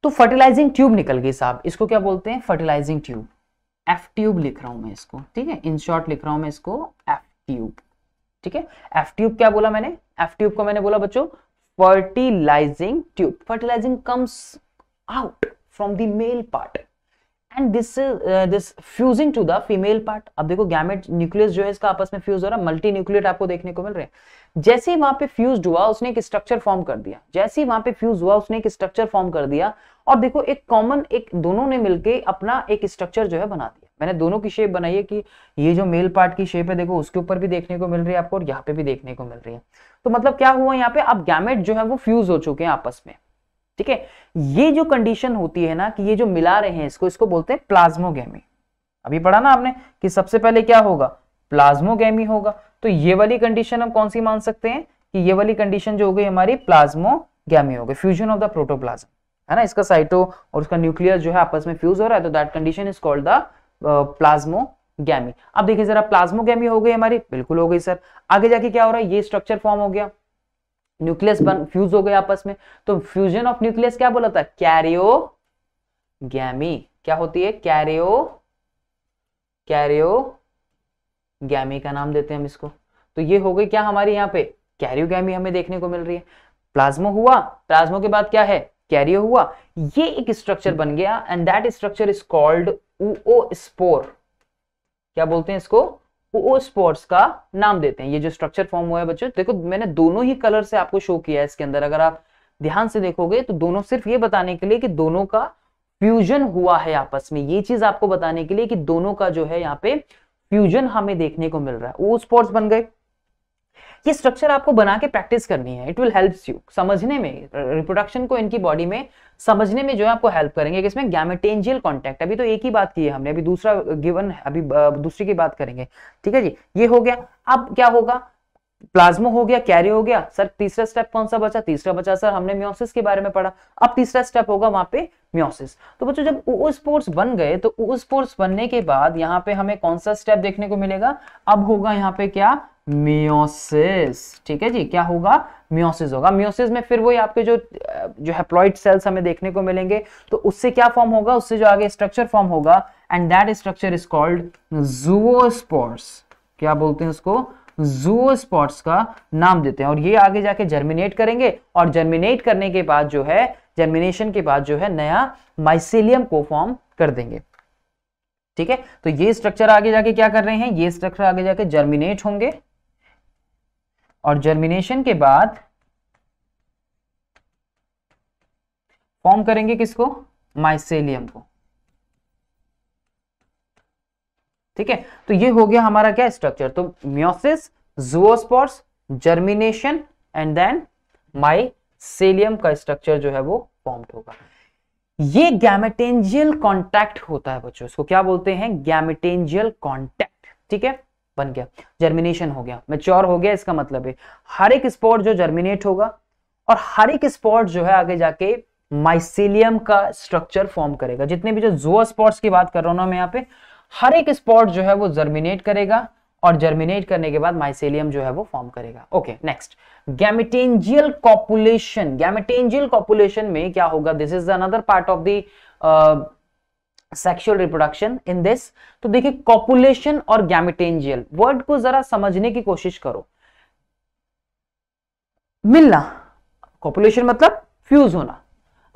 तो फर्टिलाइजिंग ट्यूब निकल गई साहब इसको क्या बोलते हैं फर्टिलाइजिंग ट्यूब एफ ट्यूब लिख रहा हूं मैं इसको ठीक है इन शॉर्ट लिख रहा हूं मैं इसको एफ ट्यूब ठीक है एफ ट्यूब क्या बोला मैंने एफ ट्यूब को मैंने बोला बच्चों fertilizing tube fertilizing comes out from the male part and this this fusing to the female part अब देखो गैमेट न्यूक्लियस जो है इसका आपस में फ्यूज हो रहा है मल्टी न्यूक्लियट आपको देखने को मिल रहे हैं जैसे ही वहां पे फ्यूज हुआ उसने एक स्ट्रक्चर फॉर्म कर दिया जैसे ही वहां पे फ्यूज हुआ उसने एक स्ट्रक्चर फॉर्म कर दिया और देखो एक कॉमन एक दोनों ने मिलकर अपना एक स्ट्रक्चर जो है बना दिया मैंने दोनों की शेप बनाई है कि ये जो मेल पार्ट की शेप है देखो उसके ऊपर भी देखने को मिल रही है आपको और यहाँ पे भी देखने को मिल रही है तो मतलब क्या हुआ यहाँ पे अब गैमेट जो है वो फ्यूज हो चुके हैं आपस में ठीक है ये जो कंडीशन होती है ना कि ये जो मिला रहे हैं इसको इसको बोलते हैं प्लाज्मोगेमी अभी पढ़ा ना आपने कि सबसे पहले क्या होगा प्लाज्मोगेमी होगा तो ये वाली कंडीशन हम कौन सी मान सकते हैं कि ये वाली कंडीशन जो हो गई हमारी प्लाज्मोगेमी हो गई फ्यूजन ऑफ द प्रोटोप्लाज्म है ना इसका साइटो और उसका न्यूक्लियस जो है आपस में फ्यूज हो रहा है तो that condition is called the plasmogamy अब देखिए जरा प्लाज्मोगैमी हो गई हमारी बिल्कुल हो गई सर आगे जाके क्या हो रहा है ये स्ट्रक्चर फॉर्म हो गया न्यूक्लियस बन फ्यूज हो गए आपस में तो फ्यूजन ऑफ न्यूक्लियस क्या बोला था कैरियो गैमी क्या होती है कैरियो कैरियो गैमी का नाम देते हैं हम इसको तो ये हो गई क्या हमारे यहाँ पे कैरियो गैमी हमें देखने को मिल रही है प्लाज्मो हुआ प्लाज्मो के बाद क्या है कैरियो हुआ ये एक स्ट्रक्चर बन गया and that structure is called oospore क्या बोलते हैं इसको पोस्पोर्स का नाम देते हैं ये जो स्ट्रक्चर फॉर्म हुआ है बच्चों देखो मैंने दोनों ही कलर से आपको शो किया है इसके अंदर अगर आप ध्यान से देखोगे तो दोनों सिर्फ ये बताने के लिए कि दोनों का फ्यूजन हुआ है आपस में ये चीज आपको बताने के लिए कि दोनों का जो है यहाँ पे फ्यूजन हमें देखने को मिल रहा है ओ स्पोर्ट्स बन गए ये स्ट्रक्चर आपको बना के प्रैक्टिस करनी है इट विल हेल्प्स यू समझने में रिप्रोडक्शन को इनकी बॉडी में समझने में जो है आपको हेल्प करेंगे कि इसमें गैमेटेंजियल कॉन्टैक्ट अभी तो एक ही बात की है हमने अभी दूसरा गिवन अभी दूसरी की बात करेंगे ठीक है जी ये हो गया अब क्या होगा प्लाज्मो हो गया कैरी हो गया सर तीसरा स्टेप कौन सा बचा तीसरा बचा सर हमने म्योसिस के बारे में पढ़ा अब तीसरा स्टेप होगा वहां पे म्योसिस तो बच्चों जब ओस्पोर्ट्स बन गए तो ओस्पोर्ट्स बनने के बाद यहाँ पे हमें कौन सा स्टेप देखने को मिलेगा अब होगा यहाँ पे क्या मियोसिस ठीक है जी क्या होगा मियोसिस होगा मियोसिस में फिर वही आपके जो जो हेप्लॉइड सेल्स हमें देखने को मिलेंगे तो उससे क्या फॉर्म होगा उससे जो आगे स्ट्रक्चर फॉर्म होगा and that structure is called zoospores क्या बोलते हैं उसको जूओ का नाम देते हैं और ये आगे जाके जर्मिनेट करेंगे और जर्मिनेट करने के बाद जो है जर्मिनेशन के बाद जो है नया माइसिलियम को फॉर्म कर देंगे ठीक है तो ये स्ट्रक्चर आगे जाके क्या कर रहे हैं ये स्ट्रक्चर आगे जाके जर्मिनेट होंगे और जर्मिनेशन के बाद फॉर्म करेंगे किसको माइसेलियम को ठीक है तो ये हो गया हमारा क्या स्ट्रक्चर तो meiosis zoospores germination and then mycelium का स्ट्रक्चर जो है वो फॉर्म होगा ये गैमेटेंजियल कॉन्टैक्ट होता है बच्चों इसको क्या बोलते हैं गैमेटेंजियल कॉन्टैक्ट ठीक है बन गया जर्मिनेशन हो गया मेच्योर हो गया इसका मतलब है हर एक स्पॉट जो जर्मिनेट होगा और हर एक स्पॉट जो है आगे जाके माइसिलियम का स्ट्रक्चर फॉर्म करेगा जितने भी जो जोआ स्पॉट्स की बात कर रहा हूं ना मैं यहाँ पे हर एक स्पॉट जो है वो जर्मिनेट करेगा और जर्मिनेट करने के बाद माइसिलियम जो है वो फॉर्म करेगा okay next gametangial copulation gametangial copulation में क्या होगा this is another part of the sexual reproduction in this तो देखिए कॉपुलेशन और गैमिटेंजियल वर्ड को जरा समझने की कोशिश करो मिलना कॉपुलेशन मतलब फ्यूज होना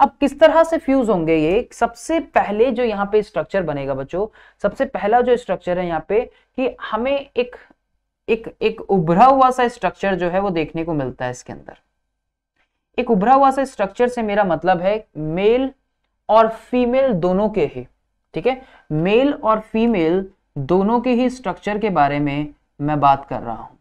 अब किस तरह से फ्यूज होंगे ये सबसे पहले जो यहाँ पे स्ट्रक्चर बनेगा बच्चों सबसे पहला जो स्ट्रक्चर है यहाँ पे कि हमें एक एक एक उभरा हुआ सा स्ट्रक्चर जो है वो देखने को मिलता है इसके अंदर एक उभरा हुआ सा स्ट्रक्चर से मेरा मतलब है मेल और फीमेल दोनों के ही ठीक है मेल और फीमेल दोनों के ही स्ट्रक्चर के बारे में मैं बात कर रहा हूं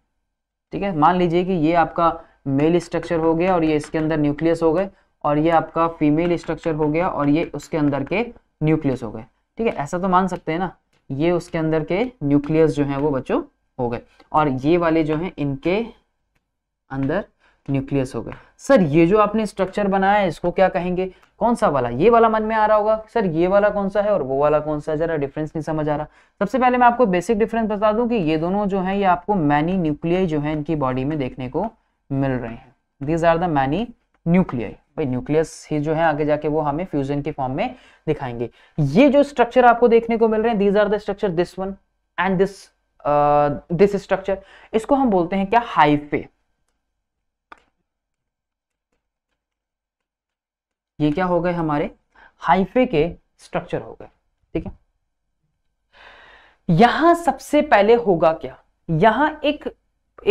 ठीक है मान लीजिए कि ये आपका मेल स्ट्रक्चर हो गया और ये इसके अंदर न्यूक्लियस हो गए और ये आपका फीमेल स्ट्रक्चर हो गया और ये उसके अंदर के न्यूक्लियस हो गए ठीक है ऐसा तो मान सकते हैं ना ये उसके अंदर के न्यूक्लियस जो है वो बच्चों हो गए और ये वाले जो हैं इनके अंदर न्यूक्लियस हो गए सर ये जो आपने स्ट्रक्चर बनाया है इसको क्या कहेंगे कौन सा वाला ये वाला मन में आ रहा होगा सर ये वाला कौन सा है और वो वाला कौन सा जरा डिफरेंस नहीं समझ आ रहा सबसे पहले मैं आपको बेसिक डिफरेंस बता दूं कि ये दोनों जो है ये आपको मैनी न्यूक्लियाई जो है इनकी बॉडी में देखने को मिल रहे हैं these are the many nuclei भाई न्यूक्लियस ही जो है आगे जाके वो हमें फ्यूजन के फॉर्म में दिखाएंगे ये जो स्ट्रक्चर आपको देखने को मिल रहे हैं these are the structure this one and this this structure इसको हम बोलते हैं क्या हाइफे ये क्या हो गए हमारे हाइफे के स्ट्रक्चर हो गए ठीक है यहां सबसे पहले होगा क्या यहां एक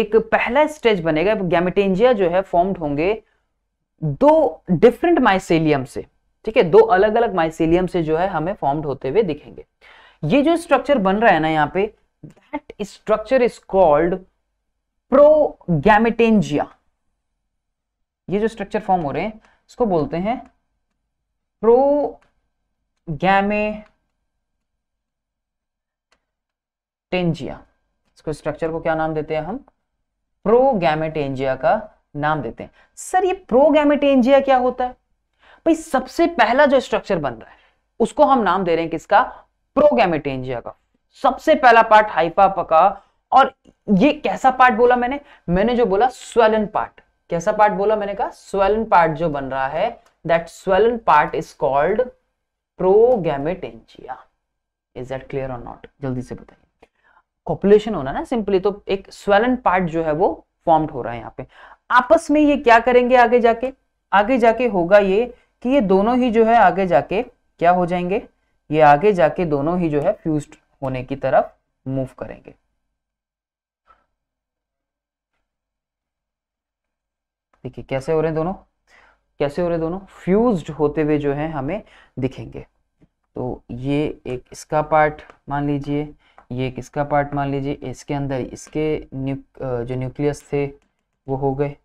एक पहला स्टेज बनेगा गैमेटेंजिया जो है फॉर्म्ड होंगे दो डिफरेंट माइसेलियम से ठीक है दो अलग अलग माइसेलियम से जो है हमें फॉर्म्ड होते हुए दिखेंगे ये जो स्ट्रक्चर बन रहा है ना यहां पे that structure is called progametangia ये जो स्ट्रक्चर फॉर्म हो रहे हैं इसको बोलते हैं प्रोगैमेटेंजिया इसको स्ट्रक्चर को क्या नाम देते हैं हम प्रोगैमेटेंजिया का नाम देते हैं सर ये प्रोगैमेटेंजिया क्या होता है भाई सबसे पहला जो स्ट्रक्चर बन रहा है उसको हम नाम दे रहे हैं किसका प्रोगैमेटेंजिया का सबसे पहला पार्ट हाइपा पका और ये कैसा पार्ट बोला मैंने मैंने जो बोला स्वेलन पार्ट कैसा पार्ट बोला मैंने कहा स्वेलन पार्ट जो बन रहा है that swollen part is called progametangia is that clear और नॉट जल्दी से बताइए कॉपुलेशन होना ना सिंपली तो एक स्वेलन पार्ट जो है वो फॉर्म हो रहा है यहाँ पे आपस में ये क्या करेंगे आगे जाके आगे जाके होगा ये कि ये दोनों ही जो है आगे जाके क्या हो जाएंगे ये आगे जाके दोनों ही जो है फ्यूज होने की तरफ मूव करेंगे देखिए कैसे हो रहे हैं दोनों कैसे हो रहे दोनों फ्यूज होते हुए जो है हमें दिखेंगे तो ये एक इसका पार्ट मान लीजिए ये एक इसका पार्ट मान लीजिए इसके अंदर इसके न्यू जो न्यूक्लियस थे वो हो गए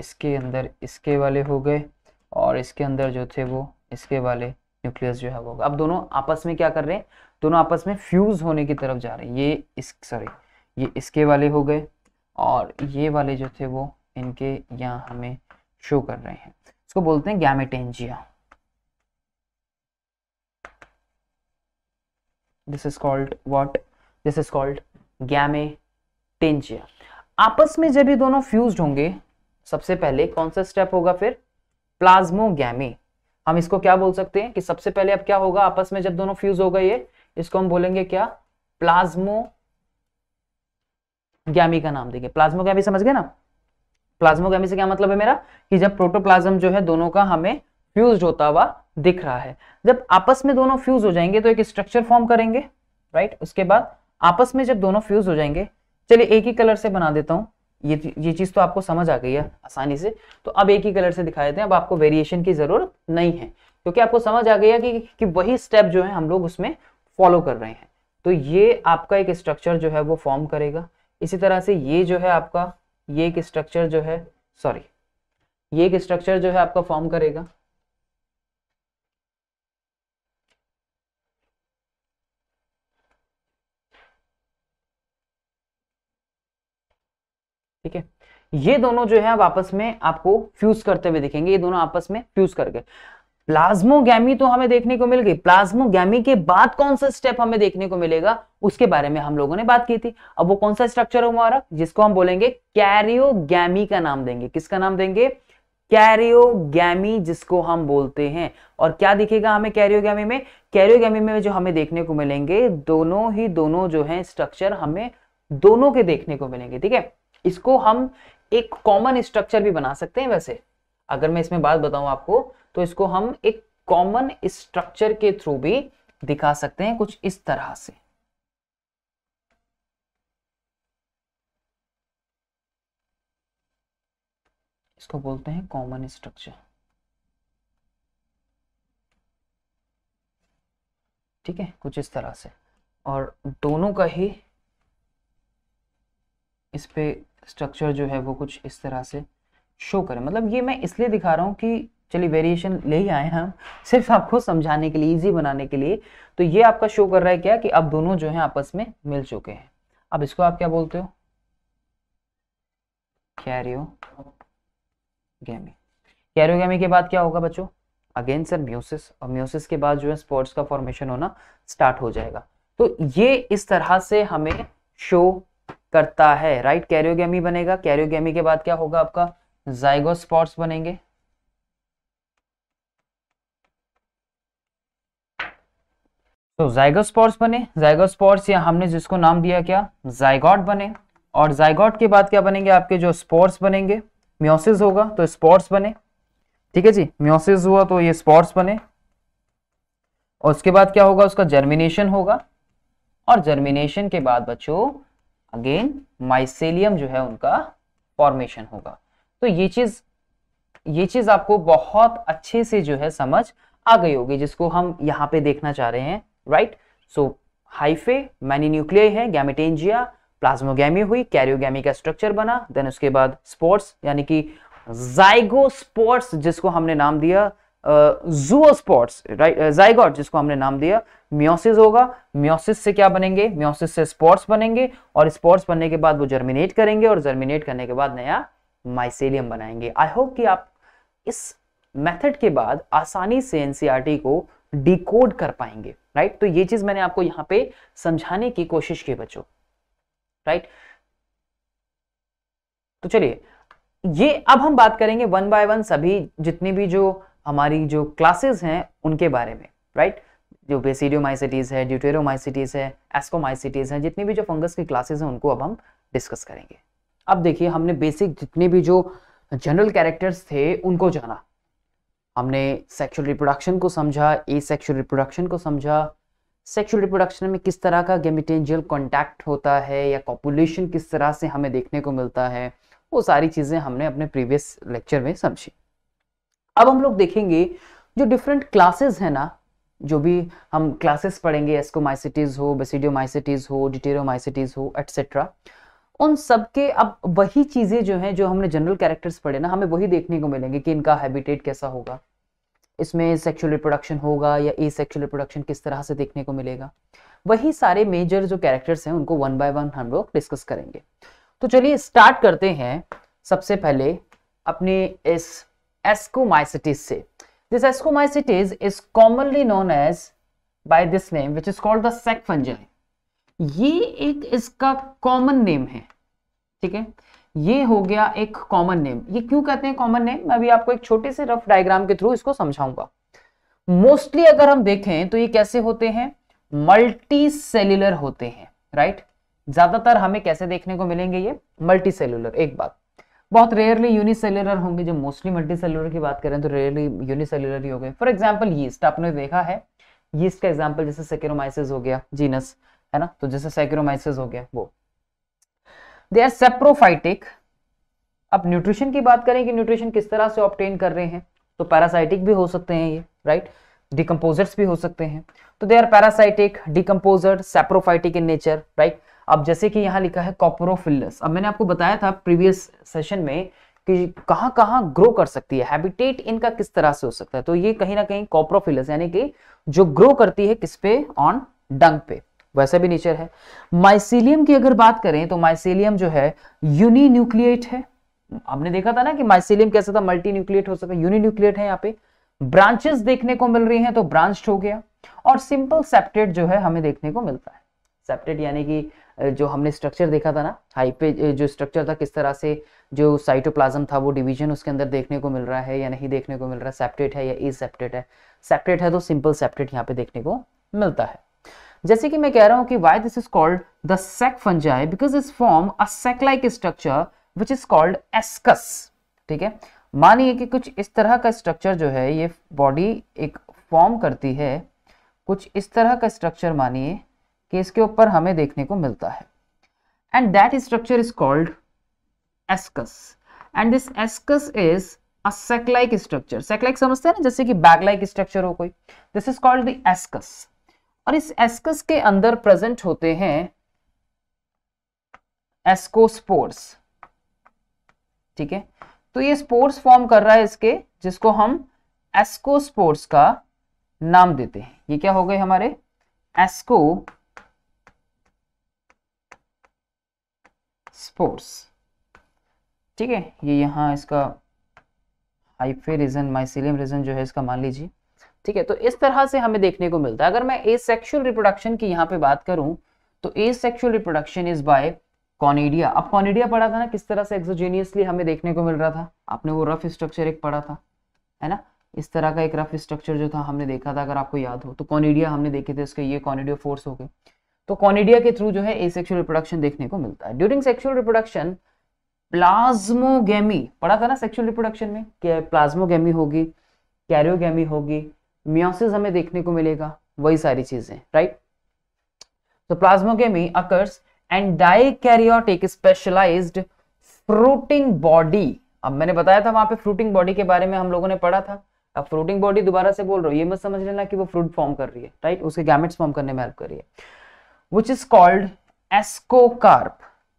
इसके अंदर इसके वाले हो गए और इसके अंदर जो थे वो इसके वाले न्यूक्लियस जो है वो अब दोनों आपस में क्या कर रहे हैं दोनों आपस में फ्यूज होने की तरफ जा रहे हैं ये इस सॉरी ये इसके वाले हो गए और ये वाले जो थे वो इनके यहाँ हमें शो कर रहे हैं इसको बोलते हैं gametangia this is called what this is called gametangia आपस में जब ये दोनों फ्यूज होंगे सबसे पहले कौन सा स्टेप होगा फिर प्लाज्मोगैमी हम इसको क्या बोल सकते हैं कि सबसे पहले अब क्या होगा आपस में जब दोनों फ्यूज हो गए ये इसको हम बोलेंगे क्या प्लाज्मो ग्यामी का नाम देंगे प्लाज्मोगैमी समझ गए ना प्लाज्मोगी से क्या मतलब है मेरा कि जब प्रोटोप्लाज्म जो है दोनों का हमें फ्यूज होता हुआ दिख रहा है जब आपस में दोनों फ्यूज हो जाएंगे तो एक स्ट्रक्चर फॉर्म करेंगे राइट उसके बाद आपस में जब दोनों फ्यूज हो जाएंगे चलिए एक ही कलर से बना देता हूँ ये ये चीज तो आपको समझ आ गई है आसानी से तो अब एक ही कलर से दिखा देते हैं अब आपको वेरिएशन की जरूरत नहीं है क्योंकि आपको समझ आ गया कि कि वही स्टेप जो है हम लोग उसमें फॉलो कर रहे हैं तो ये आपका एक स्ट्रक्चर जो है वो फॉर्म करेगा इसी तरह से ये जो है आपका ये एक स्ट्रक्चर जो है सॉरी ये एक स्ट्रक्चर जो है आपका फॉर्म करेगा ठीक है ये दोनों जो है आप आपस में आपको फ्यूज करते हुए दिखेंगे ये दोनों आपस में फ्यूज करके प्लाज्मोगी तो हमें देखने को मिल गई प्लाज्मोगी के बाद कौन सा स्टेप हमें देखने को मिलेगा उसके बारे में हम लोगों ने बात की थी अब वो कौन सा स्ट्रक्चर होगा हमारा जिसको हम बोलेंगे कैरियोगी का नाम देंगे किसका नाम देंगे कैरियोगी जिसको हम बोलते हैं और क्या दिखेगा हमें कैरियोगी में कैरियोगी में जो हमें देखने को मिलेंगे दोनों ही दोनों जो है स्ट्रक्चर हमें दोनों के देखने को मिलेंगे ठीक है इसको हम एक कॉमन स्ट्रक्चर भी बना सकते हैं वैसे अगर मैं इसमें बात बताऊं आपको तो इसको हम एक कॉमन स्ट्रक्चर के थ्रू भी दिखा सकते हैं कुछ इस तरह से इसको बोलते हैं कॉमन स्ट्रक्चर ठीक है कुछ इस तरह से और दोनों का ही इस पे स्ट्रक्चर जो है वो कुछ इस तरह से शो करें मतलब ये मैं इसलिए दिखा रहा हूँ कि चलिए वेरिएशन ले ही आए हम सिर्फ आपको समझाने के लिए इजी बनाने के लिए तो ये आपका शो कर रहा है क्या कि अब दोनों जो हैं आपस में मिल चुके हैं अब इसको आप क्या बोलते हो कैरियो गैमी कैरियो गैमी के बाद क्या होगा बच्चों अगेन सर म्यूसिस और म्यूसिस के बाद जो है स्पोर्ट्स का फॉर्मेशन होना स्टार्ट हो जाएगा तो ये इस तरह से हमें शो करता है राइट कैरियोगेमी बनेगा कैरियोगेमी के बाद क्या होगा आपका जाइगो बनेंगे तो जाइगो बने जाइगो या हमने जिसको नाम दिया क्या जाइगॉट बने और जाइगॉट के बाद क्या बनेंगे आपके जो स्पॉट्स बनेंगे म्योसिस होगा तो स्पॉट्स बने ठीक है जी म्योसिस हुआ तो ये स्पॉट्स बने और उसके बाद क्या होगा उसका जर्मिनेशन होगा और जर्मिनेशन के बाद बच्चों अगेन माइसेलियम जो है उनका फॉर्मेशन होगा तो ये चीज ये चीज आपको बहुत अच्छे से जो है समझ आ गई होगी जिसको हम यहाँ पे देखना चाह रहे हैं right so hyphae many nuclear है गैमिटेंजिया प्लाज्मोगैमी हुई कैरियोगी का स्ट्रक्चर बना देन उसके बाद स्पोर्ट्स यानी कि जाइगो स्पोर्ट्स जिसको हमने नाम दिया जूओ स्पोर्ट्स राइट जाइगोट जिसको हमने नाम दिया म्योसिस होगा म्योसिस से क्या बनेंगे म्योसिस से स्पोर्ट्स बनेंगे और स्पोर्ट्स बनने के बाद वो जर्मिनेट करेंगे और जर्मिनेट करने के बाद नया माइसेलियम बनाएंगे आई होप कि आप इस मेथड के बाद आसानी से एनसीईआरटी e को डिकोड कर पाएंगे राइट तो ये चीज मैंने आपको यहाँ पे समझाने की कोशिश की बच्चों राइट तो चलिए ये अब हम बात करेंगे वन बाय वन सभी जितनी भी जो हमारी जो क्लासेस हैं उनके बारे में राइट जो बेसिडियोमाइसिटीज है ड्यूटेरोमाइसिटीज है एस्कोमाइसिटीज है जितनी भी जो फंगस की क्लासेस हैं उनको अब हम डिस्कस करेंगे अब देखिए हमने बेसिक जितने भी जो जनरल कैरेक्टर्स थे उनको जाना हमने सेक्सुअल रिप्रोडक्शन को समझा ए सेक्सुअल रिप्रोडक्शन को समझा सेक्सुअल रिप्रोडक्शन में किस तरह का गेमिटेंजियल कॉन्टैक्ट होता है या पॉपुलेशन किस तरह से हमें देखने को मिलता है वो सारी चीज़ें हमने अपने प्रीवियस लेक्चर में समझी अब हम लोग देखेंगे जो डिफरेंट क्लासेस हैं ना जो भी हम क्लासेस पढ़ेंगे एस्कोमाइसिटीज़ हो बेसिडियोमाइसिटीज़ हो डिटेरोमाइसिटीज़ हो एटसेट्रा उन सब के अब वही चीज़ें जो हैं जो हमने जनरल कैरेक्टर्स पढ़े ना हमें वही देखने को मिलेंगे कि इनका हैबिटेट कैसा होगा इसमें सेक्शुअल रिप्रोडक्शन होगा या ए सेक्शुअल रिप्रोडक्शन किस तरह से देखने को मिलेगा वही सारे मेजर जो कैरेक्टर्स हैं उनको वन बाय वन हम लोग डिस्कस करेंगे तो चलिए स्टार्ट करते हैं सबसे पहले अपने इस एस्कोमाइसिटीज से this ascomycetes is commonly known as by this name which is called the sac fungi ये एक इसका कॉमन नेम है ठीक है ये हो गया एक कॉमन नेम ये क्यों कहते हैं कॉमन नेम मैं अभी आपको एक छोटे से रफ डायग्राम के थ्रू इसको समझाऊंगा मोस्टली अगर हम देखें तो ये कैसे होते हैं मल्टी सेल्युलर होते हैं राइट ज्यादातर हमें कैसे देखने को मिलेंगे ये मल्टी सेल्युलर एक बात बहुत रेयरली यूनिसेल्युलर होंगे जो मोस्टली मल्टी सेल्युलर की बात करें तो रेयरली यूनिसेल्यूलर ही हो गए फॉर एग्जाम्पल यीस्ट आपने देखा है यीस्ट का एग्जाम्पल जैसे सेकेरोमाइसिस हो गया जीनस है ना तो जैसे सैक्रोमाइसिस हो गया वो दे आर सेप्रोफाइटिक अब न्यूट्रिशन की बात करें कि न्यूट्रिशन किस तरह से ऑप्टेन कर रहे हैं तो पैरासाइटिक भी हो सकते हैं ये राइट डिकम्पोजर्स भी हो सकते हैं तो they are parasitic decomposer saprophytic in nature right अब जैसे कि यहाँ लिखा है कॉपरोफिलस अब मैंने आपको बताया था प्रीवियस सेशन में कि कहाँ कहाँ ग्रो कर सकती है हैबिटेट इनका किस तरह से हो सकता है तो ये कहीं ना कहीं कॉपरोफिलस यानी कि जो ग्रो करती है किस पे ऑन डंग पे वैसे भी नेचर है माइसिलियम की अगर बात करें तो माइसिलियम जो है यूनी न्यूक्लिएट है आपने देखा था ना कि माइसिलियम कैसा था मल्टी न्यूक्लिएट हो सका यूनी न्यूक्लिएट है यहाँ पे ब्रांचेस देखने को मिल रही हैं तो ब्रांच हो गया और सिंपल सेप्टेट जो है हमें देखने को मिलता है सेप्टेट यानी कि जो हमने स्ट्रक्चर देखा था ना हाई पे जो स्ट्रक्चर था किस तरह से जो साइटोप्लाज्म था वो डिवीजन उसके अंदर देखने को मिल रहा है या नहीं देखने को मिल रहा है सेप्टेट है या ए सेप्टेट है सेप्टेट है तो सिंपल सेप्टेट यहाँ पे देखने को मिलता है जैसे कि मैं कह रहा हूं कि why this is called the sac fungi because is form a sac like structure which is called ascus ठीक है मानिए कि कुछ इस तरह का स्ट्रक्चर जो है ये बॉडी एक फॉर्म करती है कुछ इस तरह का स्ट्रक्चर मानिए कि इसके ऊपर हमें देखने को मिलता है and that structure is called ascus and this ascus is a like structure like समझते हैं ना जैसे कि लाइक स्ट्रक्चर हो कोई this is called the ascus और इस एस्कस के अंदर प्रेजेंट होते हैं एस्कोस्पोर्स ठीक है तो ये स्पोर्स फॉर्म कर रहा है इसके जिसको हम एस्कोस्पोर्स का नाम देते हैं ये क्या हो गए हमारे एस्को स्पोर्स ठीक है ये यहां इसका हाइफे रीजन माइसिलियम रीजन जो है इसका मान लीजिए ठीक है तो इस तरह से हमें देखने को मिलता है अगर मैं ए सेक्शुअल रिप्रोडक्शन की यहाँ पे बात करूं तो asexual reproduction is by conidia अब कॉनिडिया पढ़ा था ना किस तरह से एक्सोजेनियसली हमें देखने को मिल रहा था आपने वो रफ स्ट्रक्चर एक पढ़ा था है ना इस तरह का एक रफ स्ट्रक्चर जो था हमने देखा था अगर आपको याद हो तो कॉनिडिया हमने देखे थे इसके ये कॉनिडियो फोर्स हो गए तो कॉनिडिया के थ्रू जो है ए सेक्शुअल रिप्रोडक्शन देखने को मिलता है ड्यूरिंग सेक्शुअल रिप्रोडक्शन प्लाज्मोगेमी पढ़ा था ना सेक्शुअल रिप्रोडक्शन में प्लाज्मोगेमी होगी कैरियोगेमी होगी मियोसिस हमें देखने को मिलेगा वही सारी चीजें राइट तो plasmogamy occurs and dikaryotic specialised fruiting body अब मैंने बताया था वहां पे फ्रूटिंग बॉडी के बारे में हम लोगों ने पढ़ा था अब फ्रूटिंग बॉडी दोबारा से बोल रहा हूँ ये मत समझ लेना कि वो फ्रूट फॉर्म कर रही है राइट उसके गैमेट्स फॉर्म करने में हेल्प कर रही है विच इज कॉल्ड एस्कोकार्प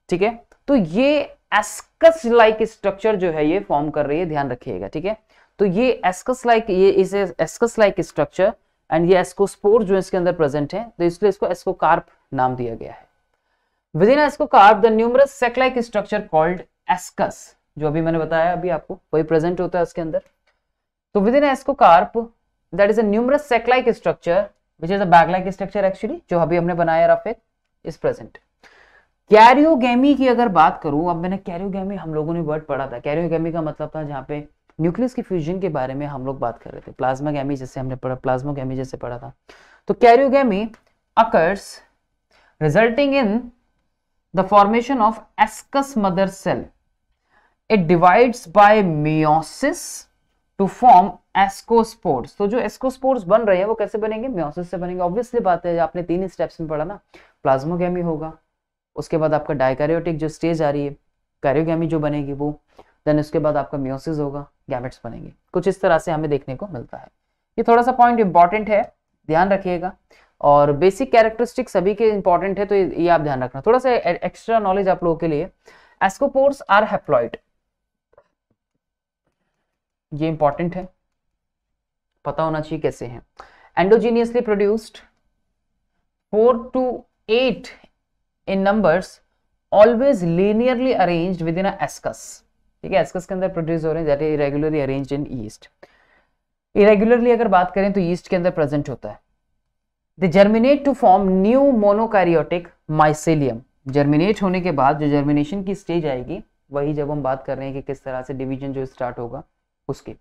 ठीक है तो ये एस्कस लाइक स्ट्रक्चर जो है ये फॉर्म कर रही है ध्यान रखिएगा ठीक है तो ये एस्कस लाइक ये इसे एस्कस लाइक स्ट्रक्चर एंड ये एस्कोस्पोर जो इसके अंदर प्रेजेंट है तो इसलिए इसको एस्कोकार्प नाम दिया गया है within ascocarp the numerous sac structure called ascus जो अभी मैंने बताया अभी आपको वही प्रेजेंट होता है इसके अंदर तो within ascocarp that is a numerous sac structure which is a bag like structure actually जो अभी हमने बनाया रफ इज प्रेजेंट कैरियोगेमी की अगर बात करूं अब मैंने कैरियोगेमी हम लोगों ने वर्ड पढ़ा था कैरियोगेमी का मतलब था जहां पे न्यूक्लियस की फ्यूजन के बारे में हम लोग बात कर रहे थे प्लाज्मा गैमी जैसे हमने पढ़ा प्लाज्मा गैमी जैसे पढ़ा था तो karyogamy occurs resulting in the formation of ascus mother cell it divides by meiosis to form ascospores तो जो एस्कोस्पोर्स बन रहे हैं वो कैसे बनेंगे मियोसिस से बनेंगे ऑब्वियसली बात है आपने तीन स्टेप्स में पढ़ा ना प्लाज्मोगेमी होगा उसके बाद आपका डायकैरियोटिक जो स्टेज आ रही है कैरियोगेमी जो बनेगी वो देन उसके बाद आपका म्योसिस होगा गैमेट्स बनेंगे कुछ इस तरह से हमें देखने को मिलता है ये थोड़ा सा पॉइंट इंपॉर्टेंट है ध्यान रखिएगा और बेसिक कैरेक्टरिस्टिक सभी के इंपॉर्टेंट है तो ये आप ध्यान रखना थोड़ा सा एक्स्ट्रा नॉलेज आप लोगों के लिए एस्कोपोर्स आर हेप्लॉइड ये इंपॉर्टेंट है पता होना चाहिए कैसे हैं endogenously produced four to eight in numbers always linearly arrange within ascus ठीक है एस्कस के अंदर प्रोड्यूस हो रहे हैं that is regularly arrange in yeast irregularly अगर बात करें तो ईस्ट के अंदर प्रेजेंट होता है they germinate to form new monokaryotic mycelium germinate होने के बाद जो जर्मिनेशन की स्टेज आएगी वही जब हम बात कर रहे हैं कि किस तरह से डिवीजन जो स्टार्ट होगा उसके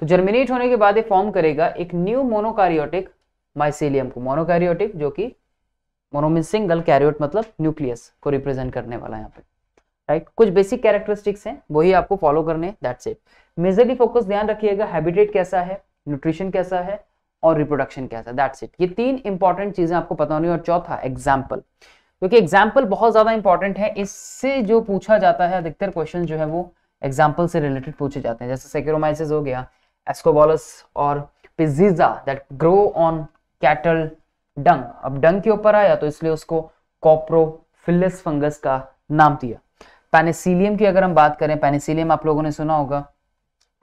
तो जर्मिनेट होने के बाद ये फॉर्म करेगा एक न्यू मोनोकैरियोटिक माइसेलियम को मोनोकैरियोटिक जो कि मोनो सिंगल कैरियोट मतलब न्यूक्लियस को रिप्रेजेंट करने वाला है यहाँ पे राइट कुछ बेसिक कैरेक्टरिस्टिक्स हैं वही आपको फॉलो करने दैट्स इट मेजरली फोकस ध्यान रखिएगा हैबिटेट कैसा है न्यूट्रिशन कैसा है और रिप्रोडक्शन कैसा दैट्स इट ये तीन इंपॉर्टेंट चीजें आपको पता होनी और चौथा एग्जाम्पल क्योंकि एग्जाम्पल बहुत ज्यादा इंपॉर्टेंट है इससे जो पूछा जाता है अधिकतर क्वेश्चन जो है वो एग्जाम्पल से रिलेटेड पूछे जाते हैं जैसे सेक्रोमाइसिस हो गया एस्कोबॉलस और peziza that grow on cattle dung अब डंग के ऊपर आया तो इसलिए उसको कॉप्रोफिलस फंगस का नाम दिया पेनिसिलियम की अगर हम बात करें पेनिसिलियम आप लोगों ने सुना होगा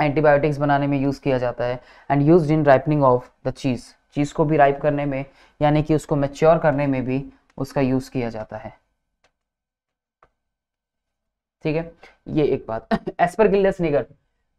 एंटीबायोटिक्स बनाने में यूज़ किया जाता है and use in ripening of the cheese cheese को भी राइप करने में यानी कि उसको मेच्योर करने में भी उसका यूज़ किया जाता है ठीक है ये एक बात एस्परगिलस निगर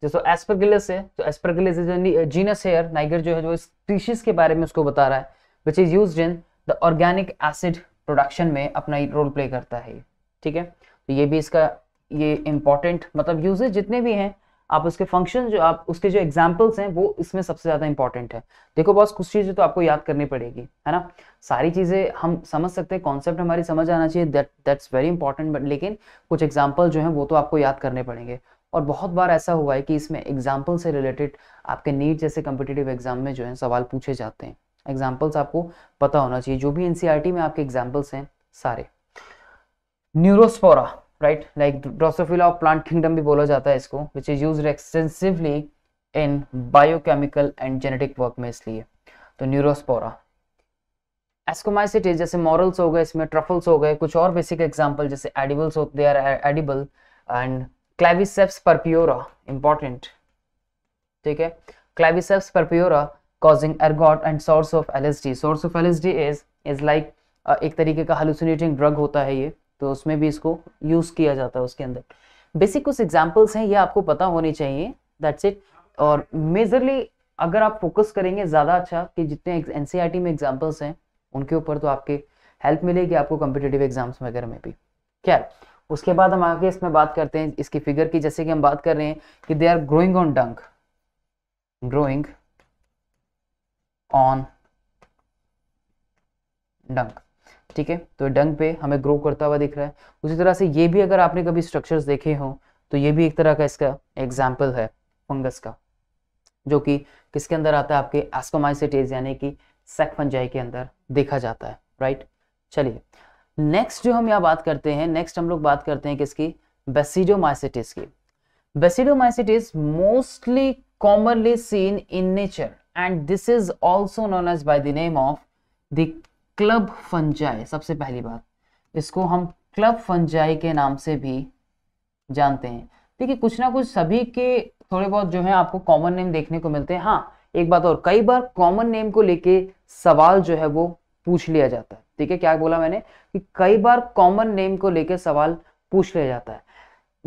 जैसे एस्परगिलस है तो aspergillus is genus here niger जो है जो स्पीशीज के बारे में उसको बता रहा है which is use in the organic acid production में अपना रोल प्ले करता है ठीक है तो ये भी इसका ये इम्पॉर्टेंट मतलब यूजेज जितने भी हैं आप उसके फंक्शन जो आप उसके जो एग्जाम्पल्स हैं वो इसमें सबसे ज़्यादा इंपॉर्टेंट है देखो बॉस कुछ चीज़ें तो आपको याद करनी पड़ेगी है ना सारी चीज़ें हम समझ सकते हैं कॉन्सेप्ट हमारी समझ आना चाहिए that that's very important but लेकिन कुछ एग्जाम्पल जो हैं वो तो आपको याद करने पड़ेंगे और बहुत बार ऐसा हुआ है कि इसमें एग्जाम्पल से रिलेटेड आपके नीट जैसे कम्पिटेटिव एग्जाम में जो है सवाल पूछे जाते हैं एग्जाम्पल्स आपको पता होना चाहिए जो भी एन e में आपके एग्जाम्पल्स हैं सारे neurospora right like drosophila of plant kingdom भी बोला जाता है इसको which is use extensively in biochemical and genetic work में इसलिए तो न्यूरोस्पोरा एस्कोमाइसिटीज जैसे मॉरल्स हो गए इसमें ट्रफल्स हो गए कुछ और बेसिक एग्जाम्पल जैसे एडिबल्स होते are edible and claviceps purpurea important ठीक है claviceps purpurea causing ergot and source of LSD. Source of LSD is is like एक तरीके का hallucinating ड्रग होता है ये तो उसमें भी इसको यूज़ किया जाता है उसके अंदर बेसिक कुछ एग्जाम्पल्स हैं ये आपको पता होने चाहिए दैट्स इट और मेजरली अगर आप फोकस करेंगे ज़्यादा अच्छा कि जितने एन e में एग्जाम्पल्स हैं उनके ऊपर तो आपके हेल्प मिलेगी आपको कॉम्पिटेटिव एग्जाम्स वगैरह में भी क्या उसके बाद हम आगे इसमें बात करते हैं इसकी फिगर की जैसे कि हम बात कर रहे हैं कि they are growing on dung growing on dung ठीक है तो डंग पे हमें ग्रो करता हुआ दिख रहा है उसी तरह से ये भी अगर आपने कभी स्ट्रक्चर्स देखे हो तो ये भी एक तरह का इसका एग्जाम्पल है फंगस का जो कि किसके अंदर आता है आपके एस्कोमाइसिटीज यानी कि सेक फंजाई के अंदर देखा जाता है राइट चलिए नेक्स्ट जो हम यहाँ बात करते हैं नेक्स्ट हम लोग बात करते हैं किसकी बेसिडोमाइसिटीज की basidiomycetes mostly commonly seen in nature and this is also known as by the name of the club fungi सबसे पहली बात इसको हम क्लब फंजाई के नाम से भी जानते हैं देखिए कुछ ना कुछ सभी के थोड़े बहुत जो है आपको कॉमन नेम देखने को मिलते हैं हाँ एक बात और कई बार कॉमन नेम को लेके सवाल जो है वो पूछ लिया जाता है ठीक है क्या बोला मैंने कि कई बार कॉमन नेम को लेके सवाल पूछ लिया जाता है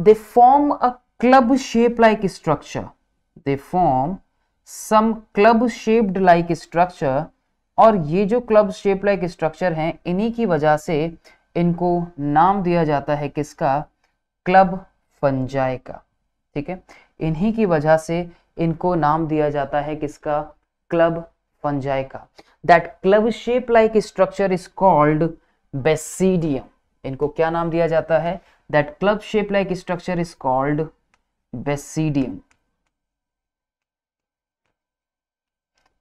they form a club shape like structure they form some club shaped like structure और ये जो क्लब शेप लाइक स्ट्रक्चर हैं इन्हीं की वजह से इनको नाम दिया जाता है किसका क्लब फंजाई का ठीक है इन्हीं की वजह से इनको नाम दिया जाता है किसका क्लब फंजाई का that club shape like structure is called basidium इनको क्या नाम दिया जाता है that club shape like structure is called basidium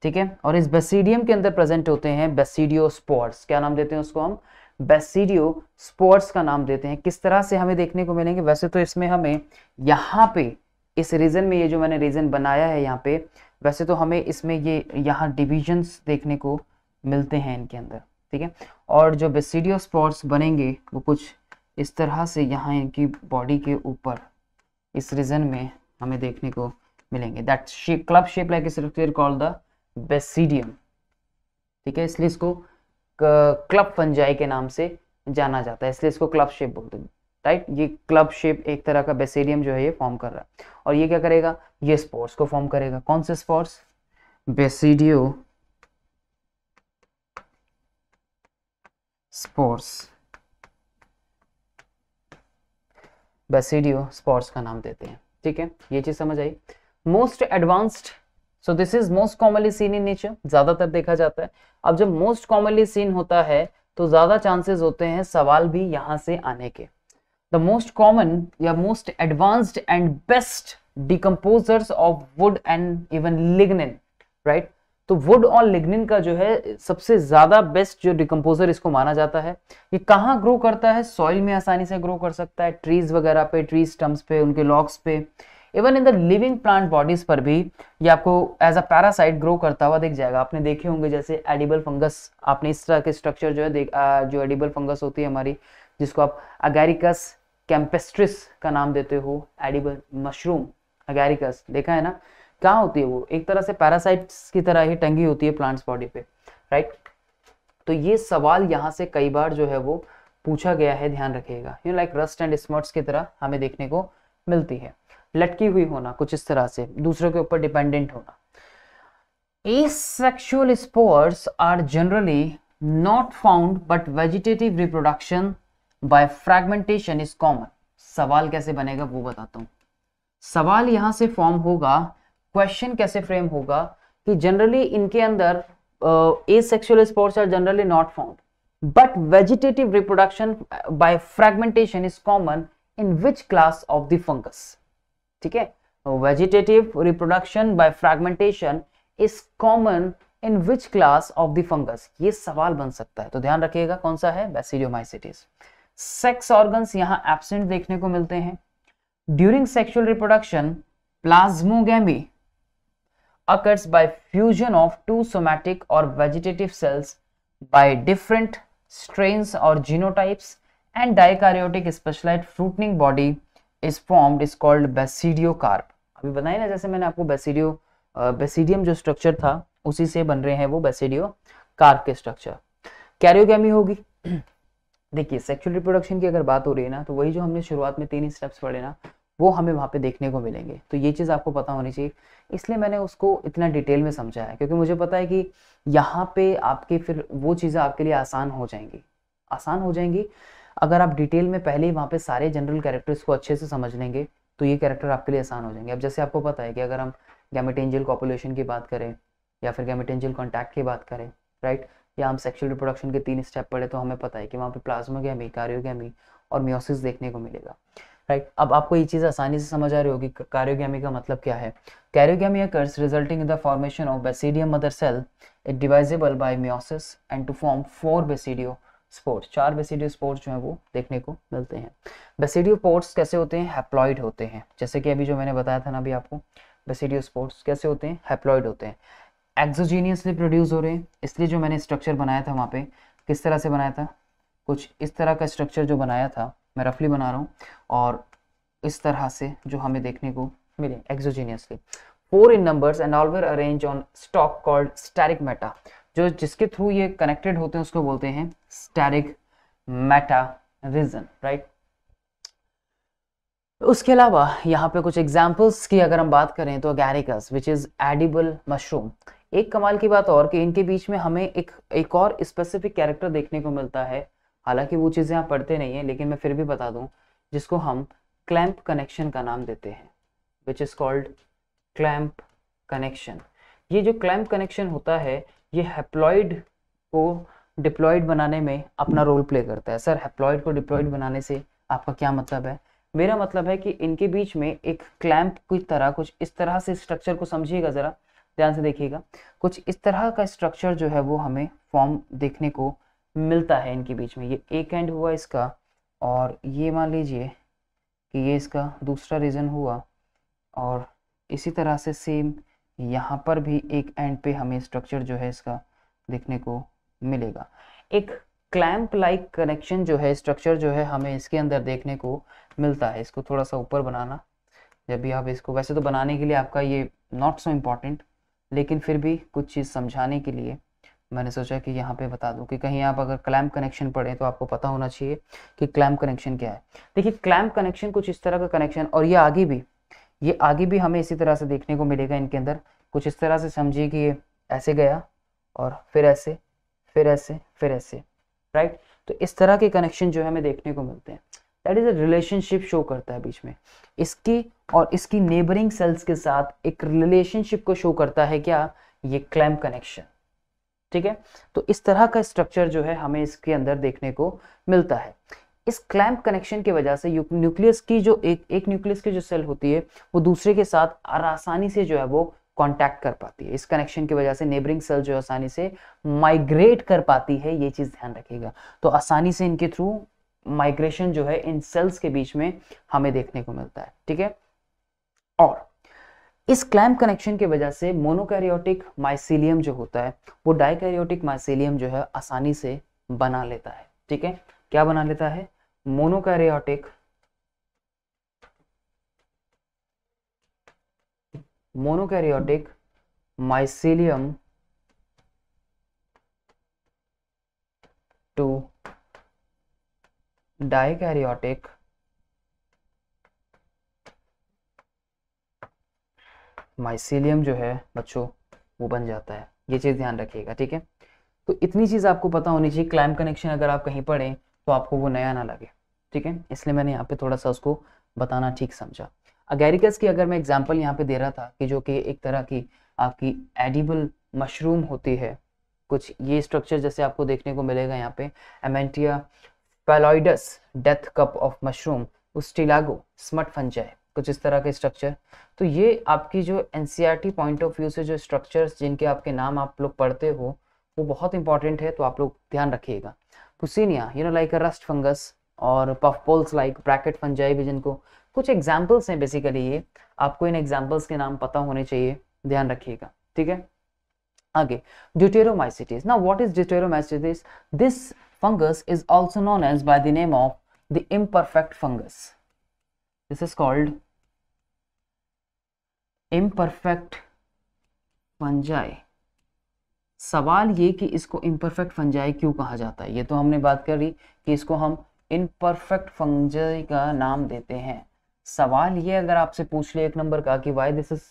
ठीक है और इस बेसिडियम के अंदर प्रेजेंट होते हैं बेसिडियो स्पोर्ट्स क्या नाम देते हैं उसको हम बेसिडियो स्पोर्ट्स का नाम देते हैं किस तरह से हमें देखने को मिलेंगे वैसे तो इसमें हमें यहाँ पे इस रीजन में ये जो मैंने रीजन बनाया है यहाँ पे वैसे तो हमें इसमें ये यहाँ डिविजन्स देखने को मिलते हैं इनके अंदर ठीक है और जो बेसिडियो स्पोर्ट्स बनेंगे वो कुछ इस तरह से यहाँ इनकी बॉडी के ऊपर इस रीजन में हमें देखने को मिलेंगे that shape club shape like is the basidium ठीक है इसलिए इसको क्लब फंजाई के नाम से जाना जाता है इसलिए इसको क्लब शेप बोलते हैं राइट ये क्लब शेप एक तरह का बेसिडियम जो है ये फॉर्म कर रहा है और ये क्या करेगा ये स्पोर्ट्स को फॉर्म करेगा कौन से spores basidiospores basidiospores का नाम देते हैं ठीक है ये चीज समझ आई most advanced so this is most commonly seen in nature ज्यादातर देखा जाता है अब जब मोस्ट कॉमनली सीन होता है तो ज्यादा चांसेस होते हैं सवाल भी यहां से आने के द मोस्ट कॉमन या most advanced and best decomposers of wood and even lignin right तो वुड और लिग्निन का जो है सबसे ज्यादा बेस्ट जो डिकम्पोजर इसको माना जाता है ये कहाँ ग्रो करता है सॉइल में आसानी से ग्रो कर सकता है ट्रीज वगैरह पे ट्रीज स्टम्स पे उनके लॉक्स पे even in the living plant bodies पर भी ये आपको एज अ पैरासाइट ग्रो करता हुआ दिख जाएगा आपने देखे होंगे जैसे एडिबल फंगस आपने इस तरह के स्ट्रक्चर जो है देख आ, जो एडिबल फंगस होती है हमारी जिसको आप अगैरिकस कैम्पेस्ट्रिस का नाम देते हो एडिबल मशरूम अगैरिकस देखा है ना क्या होती है वो एक तरह से पैरासाइट्स की तरह ही टंगी होती है प्लांट्स बॉडी पे राइट तो ये सवाल यहाँ से कई बार जो है वो पूछा गया है ध्यान रखिएगा you like rust and smuts की तरह हमें देखने को मिलती है लटकी हुई होना कुछ इस तरह से दूसरों के ऊपर डिपेंडेंट होना sexual spores are generally not found but vegetative reproduction by fragmentation is common सवाल कैसे बनेगा वो बताता हूँ सवाल यहाँ से फॉर्म होगा क्वेश्चन कैसे फ्रेम होगा कि जनरली इनके अंदर asexual spores are generally not found but vegetative reproduction by fragmentation is common in which class of the fungus ठीक है vegetative reproduction by fragmentation is common in which class of the fungus ये सवाल बन सकता है तो ध्यान रखिएगा कौन सा है बेसिडियोमाइसिटीज सेक्स ऑर्गन्स यहाँ एबसेंट देखने को मिलते हैं during sexual reproduction plasmogamy occurs by fusion of two somatic और vegetative cells by different strains और genotypes and dikaryotic specialised fruiting body is formed is called basidiocarp अभी बताइए ना जैसे मैंने आपको बेसिडियो बेसिडियम जो स्ट्रक्चर था उसी से बन रहे हैं वो बेसिडियो कार्प के स्ट्रक्चर कैरियोगी होगी देखिए सेक्सुअल रिप्रोडक्शन की अगर बात हो रही है ना तो वही जो हमने शुरुआत में तीन स्टेप्स पढ़े ना वो हमें वहाँ पे देखने को मिलेंगे तो ये चीज़ आपको पता होनी चाहिए इसलिए मैंने उसको इतना डिटेल में समझाया क्योंकि मुझे पता है कि यहाँ पे आपके फिर वो चीज़ें आपके लिए आसान हो जाएंगी आसान हो जाएंगी अगर आप डिटेल में पहले ही वहाँ पे सारे जनरल कैरेक्टर्स को अच्छे से समझ लेंगे तो ये कैरेक्टर आपके लिए आसान हो जाएंगे अब जैसे आपको पता है कि अगर हम गैमेट एंजल पॉपुलेशन की बात करें या फिर गैमेट एंजल कॉन्टैक्ट की बात करें राइट या हम सेक्शुअल रिप्रोडक्शन के तीन स्टेप पढ़े तो हमें पता है कि वहाँ पे प्लाज्मोगैमी कार्योगी और म्योसिस देखने को मिलेगा राइट right. अब आपको ये चीज़ आसानी से समझ आ रही होगी कार्योगी का मतलब क्या है karyogamy occurs resulting in the formation of basidium mother cell it divisible by meiosis and to form four basidiospores चार बेसिडियो स्पोर्ट्स जो है वो देखने को मिलते हैं बेसिडियो पोर्ट्स कैसे होते हैं हैप्लॉइड होते हैं जैसे कि अभी जो मैंने बताया था ना अभी आपको बेसिडियो स्पोर्ट्स कैसे होते हैं हैप्लॉइड होते हैं एक्सोजीनियसली प्रोड्यूस हो रहे हैं इसलिए जो मैंने स्ट्रक्चर बनाया था वहाँ पे किस तरह से बनाया था कुछ इस तरह का स्ट्रक्चर जो बनाया था मैं रफली बना रहा हूँ और इस तरह से जो हमें देखने को मिले exogenously four in numbers and always arrange on stalk called sterigmata जो जिसके थ्रू ये कनेक्टेड होते हैं उसको बोलते हैं स्टैरिक मेटा रीजन राइट उसके अलावा यहाँ पे कुछ एग्जाम्पल्स की अगर हम बात करें तो agaricus which is edible mushroom एक कमाल की बात और कि इनके बीच में हमें एक एक और स्पेसिफिक कैरेक्टर देखने को मिलता है हालांकि वो चीज़ें आप पढ़ते नहीं हैं लेकिन मैं फिर भी बता दूं जिसको हम क्लैम्प कनेक्शन का नाम देते हैं which is called clamp connection ये जो क्लैम्प कनेक्शन होता है ये हैप्लॉइड को डिप्लॉयड बनाने में अपना रोल प्ले करता है सर हैप्लॉयड को डिप्लॉयड बनाने से आपका क्या मतलब है मेरा मतलब है कि इनके बीच में एक क्लैम्प की तरह कुछ इस तरह से स्ट्रक्चर को समझिएगा ज़रा ध्यान से देखिएगा कुछ इस तरह का स्ट्रक्चर जो है वो हमें फॉर्म देखने को मिलता है इनके बीच में ये एक एंड हुआ इसका और ये मान लीजिए कि ये इसका दूसरा रीज़न हुआ और इसी तरह से सेम यहाँ पर भी एक एंड पे हमें स्ट्रक्चर जो है इसका देखने को मिलेगा एक क्लैम्प लाइक कनेक्शन जो है स्ट्रक्चर जो है हमें इसके अंदर देखने को मिलता है इसको थोड़ा सा ऊपर बनाना जब भी आप इसको वैसे तो बनाने के लिए आपका ये नॉट सो इम्पॉर्टेंट लेकिन फिर भी कुछ चीज़ समझाने के लिए मैंने सोचा कि यहाँ पे बता दूँ कि कहीं आप अगर क्लैम्प कनेक्शन पढ़ें तो आपको पता होना चाहिए कि क्लैम्प कनेक्शन क्या है देखिए क्लैम्प कनेक्शन कुछ इस तरह का कनेक्शन और ये आगे भी ये आगे भी हमें इसी तरह से देखने को मिलेगा इनके अंदर कुछ इस तरह से समझिए कि ये ऐसे गया और फिर ऐसे फिर ऐसे फिर ऐसे राइट तो इस तरह के कनेक्शन जो है हमें देखने को मिलते हैं that is a relationship show करता है बीच में इसकी और इसकी नेबरिंग सेल्स के साथ एक रिलेशनशिप को शो करता है क्या ये क्लैम कनेक्शन ठीक है तो इस तरह का स्ट्रक्चर जो है हमें इसके अंदर देखने को मिलता है इस क्लैम्प कनेक्शन की वजह से न्यूक्लियस की जो एक एक न्यूक्लियस की जो सेल होती है वो दूसरे के साथ आसानी से जो है वो कांटेक्ट कर पाती है इस कनेक्शन की वजह से नेबरिंग सेल जो आसानी से माइग्रेट कर पाती है ये चीज़ ध्यान रखिएगा तो आसानी से इनके थ्रू माइग्रेशन जो है इन सेल्स के बीच में हमें देखने को मिलता है ठीक है और इस क्लैम्प कनेक्शन की वजह से मोनोकैरियोटिक माइसिलियम जो होता है वो डाइकैरियोटिक माइसिलियम जो है आसानी से बना लेता है ठीक है क्या बना लेता है monokaryotic monokaryotic mycelium to dikaryotic mycelium जो है बच्चों वो बन जाता है ये चीज़ ध्यान रखिएगा ठीक है तो इतनी चीज़ आपको पता होनी चाहिए क्लाइम कनेक्शन अगर आप कहीं पढ़ें तो आपको वो नया ना लगे ठीक है इसलिए मैंने यहाँ पे थोड़ा सा उसको बताना ठीक समझा अगेरिकस की अगर मैं एग्जाम्पल यहाँ पे दे रहा था कि जो कि एक तरह की आपकी एडिबल मशरूम होती है कुछ ये स्ट्रक्चर जैसे आपको देखने को मिलेगा यहाँ पे amanita phalloides death cup of mushroom ustilago smut fungi कुछ इस तरह के स्ट्रक्चर तो ये आपकी जो एन पॉइंट ऑफ व्यू से जो स्ट्रक्चर्स जिनके आपके नाम आप लोग पढ़ते हो वो बहुत इंपॉर्टेंट है तो आप लोग ध्यान रखिएगा puccinia you know like a rust fungus और puffballs like bracket fungi भी जिनको कुछ एग्जाम्पल्स हैं बेसिकली ये आपको इन एग्जाम्पल्स के नाम पता होने चाहिए ध्यान रखिएगा ठीक है आगे ड्यूटेरोमाइसिटीज ना what is deuteromycetes this fungus is also known as by the name of the imperfect fungus this is called imperfect fungi सवाल ये कि इसको इम्परफेक्ट फंजाई क्यों कहा जाता है ये तो हमने बात करी कि इसको हम इन परफेक्ट फंगजाई का नाम देते हैं सवाल ये अगर आपसे पूछ ले एक नंबर का कि why this is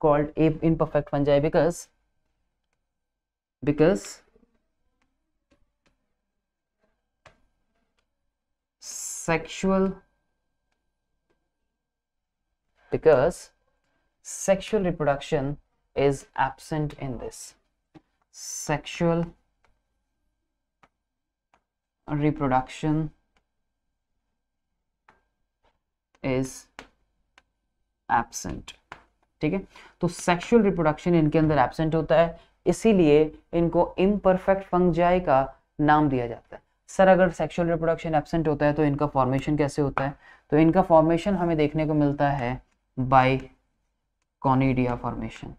called a imperfect fungi because because sexual because sexual reproduction is absent in this sexual reproduction is absent ठीक है तो सेक्सुअल रिप्रोडक्शन इनके अंदर एबसेंट होता है इसीलिए इनको इम्परफेक्ट फंगजाई का नाम दिया जाता है सर अगर सेक्सुअल रिप्रोडक्शन एबसेंट होता है तो इनका फॉर्मेशन कैसे होता है तो इनका फॉर्मेशन हमें देखने को मिलता है बाई कॉनीडिया फॉर्मेशन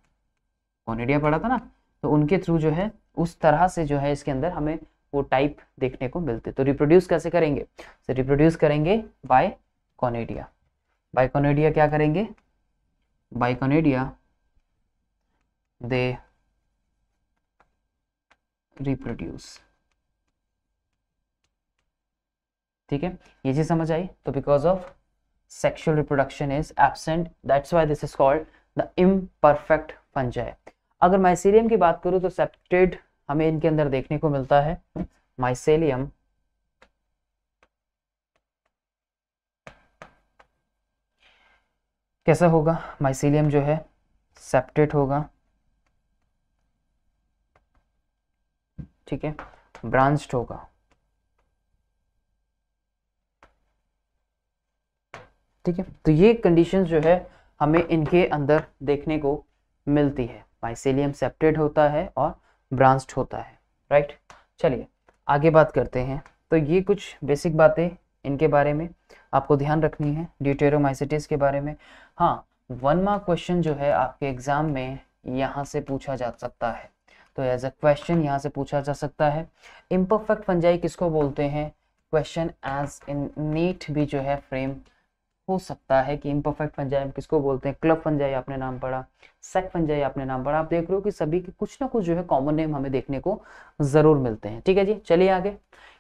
कॉनिडिया पढ़ा था ना तो उनके थ्रू जो है उस तरह से जो है इसके अंदर हमें वो टाइप देखने को मिलते तो रिप्रोड्यूस कैसे करेंगे तो रिप्रोड्यूस करेंगे बाय कॉनेडिया बाइकोनेडिया क्या करेंगे बाइकोनेडिया दे रिप्रोड्यूस ठीक है ये चीज समझ आई तो because of sexual reproduction is absent that's why this is called the imperfect fungi अगर माइसेलियम की बात करूं तो सेप्टेड हमें इनके अंदर देखने को मिलता है माइसेलियम कैसा होगा माइसीलियम जो है सेप्टेट होगा ठीक है ब्रांच्ड होगा ठीक है तो ये कंडीशंस जो है हमें इनके अंदर देखने को मिलती है माइसेलियम सेप्टेट होता है और ब्रांच्ड होता है राइट चलिए आगे बात करते हैं तो ये कुछ बेसिक बातें इनके बारे में आपको ध्यान रखनी है ड्यूटेरोमाइसिटिस के बारे में हाँ वन मार्क क्वेश्चन जो है आपके एग्जाम में यहाँ से पूछा जा सकता है तो एज अ क्वेश्चन यहाँ से पूछा जा सकता है इम्परफेक्ट फंजाई किसको बोलते हैं क्वेश्चन एज इन नीट भी जो है फ्रेम हो सकता है कि इम्परफेक्ट फंजाई किसको बोलते हैं क्लब फंजाई आपने नाम पढ़ा सेक फंजाई आपने नाम पढ़ा आप देख रहे हो कि सभी के कुछ ना कुछ जो है कॉमन नेम हमें देखने को जरूर मिलते हैं ठीक है जी चलिए आगे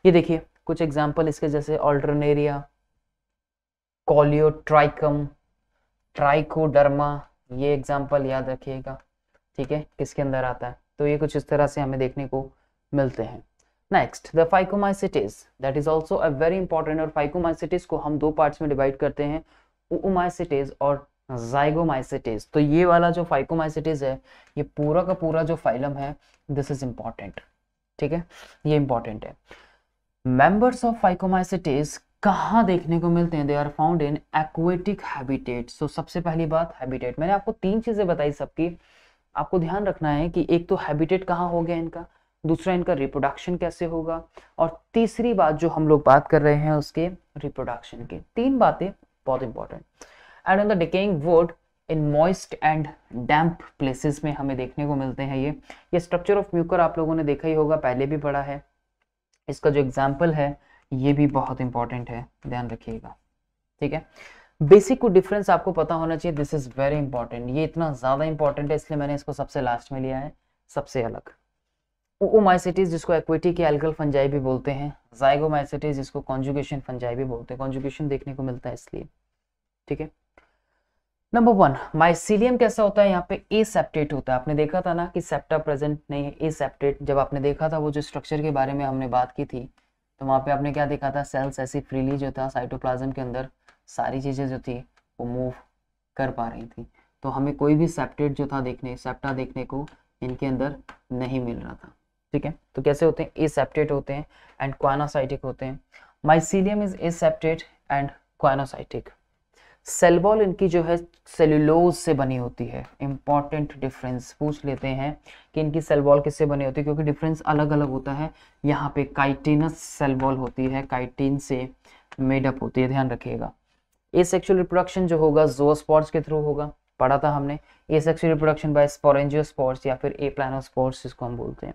ये देखिए कुछ एग्जाम्पल इसके जैसे ऑल्टरनेरिया कॉलियोट्राइकम ट्राइकोडर्मा ये एग्जाम्पल याद रखिएगा ठीक है किसके अंदर आता है तो ये कुछ इस तरह से हमें देखने को मिलते हैं next the phycomycetes that is also a very important और फाइकोमाइसिटिस को हम दो पार्ट्स में डिवाइड करते हैं उमाइसिटिस और जाइगोमाइसिटिस तो ये वाला जो फाइकोमाइसिटिस है ये पूरा का पूरा जो फाइलम है दिस इज इंपॉर्टेंट ठीक है ये इंपॉर्टेंट है मेंबर्स ऑफ फाइकोमाइसिटिस कहाँ देखने को मिलते हैं they are found in aquatic habitat so सबसे पहली बात हैबिटेट मैंने आपको तीन चीज़ें बताई सबकी आपको ध्यान रखना है कि एक तो हैबिटेट कहाँ हो गया इनका दूसरा इनका रिप्रोडक्शन कैसे होगा और तीसरी बात जो हम लोग बात कर रहे हैं उसके रिप्रोडक्शन के तीन बातें बहुत important and on the decaying wood in moist and damp places में हमें देखने को मिलते हैं ये ये स्ट्रक्चर ऑफ म्यूकर आप लोगों ने देखा ही होगा पहले भी पढ़ा है इसका जो एग्जाम्पल है ये भी बहुत इंपॉर्टेंट है ध्यान रखिएगा ठीक है बेसिक को डिफरेंस आपको पता होना चाहिए दिस इज वेरी इंपॉर्टेंट ये इतना ज्यादा इंपॉर्टेंट है इसलिए मैंने इसको सबसे लास्ट में लिया है सबसे अलग ओमाइसिटीज जिसको एक्विटी के एल्कल फंजाई भी बोलते हैं जाइगोमाइसिटीज जिसको कॉन्जुगेशन फंजाई भी बोलते हैं कॉन्जुगेशन देखने को मिलता है इसलिए ठीक है नंबर वन माइसिलियम कैसा होता है यहाँ पे ए सेप्टेट होता है आपने देखा था ना कि सेप्टा प्रेजेंट नहीं है ए सेप्टेट जब आपने देखा था वो जो स्ट्रक्चर के बारे में हमने बात की थी तो वहाँ पे आपने क्या देखा था सेल्स ऐसी फ्रीली जो था साइटोप्लाज्म के अंदर सारी चीज़ें जो थी वो मूव कर पा रही थी तो हमें कोई भी सेप्टेट जो था देखने सेप्टा देखने को इनके अंदर नहीं मिल रहा था ठीक है तो कैसे होते हैं एसेप्टेट होते हैं एंड क्वानासाइटिक होते हैं mycelium is aseptate and coenocytic cell wall इनकी जो है सेल्यूलोज से बनी होती है इंपॉर्टेंट डिफरेंस पूछ लेते हैं कि इनकी सेल वॉल किससे बनी होती है क्योंकि डिफरेंस अलग अलग होता है यहाँ पे काइटिनस सेल वॉल होती है काइटिन से मेडअप होती है ध्यान रखिएगा ए सेक्शुअल रिप्रोडक्शन जो होगा स्पॉर्ट्स के थ्रू होगा पढ़ा था हमने asexual reproduction by spores या फिर ए स्पॉर्ट्स जिसको हम बोलते हैं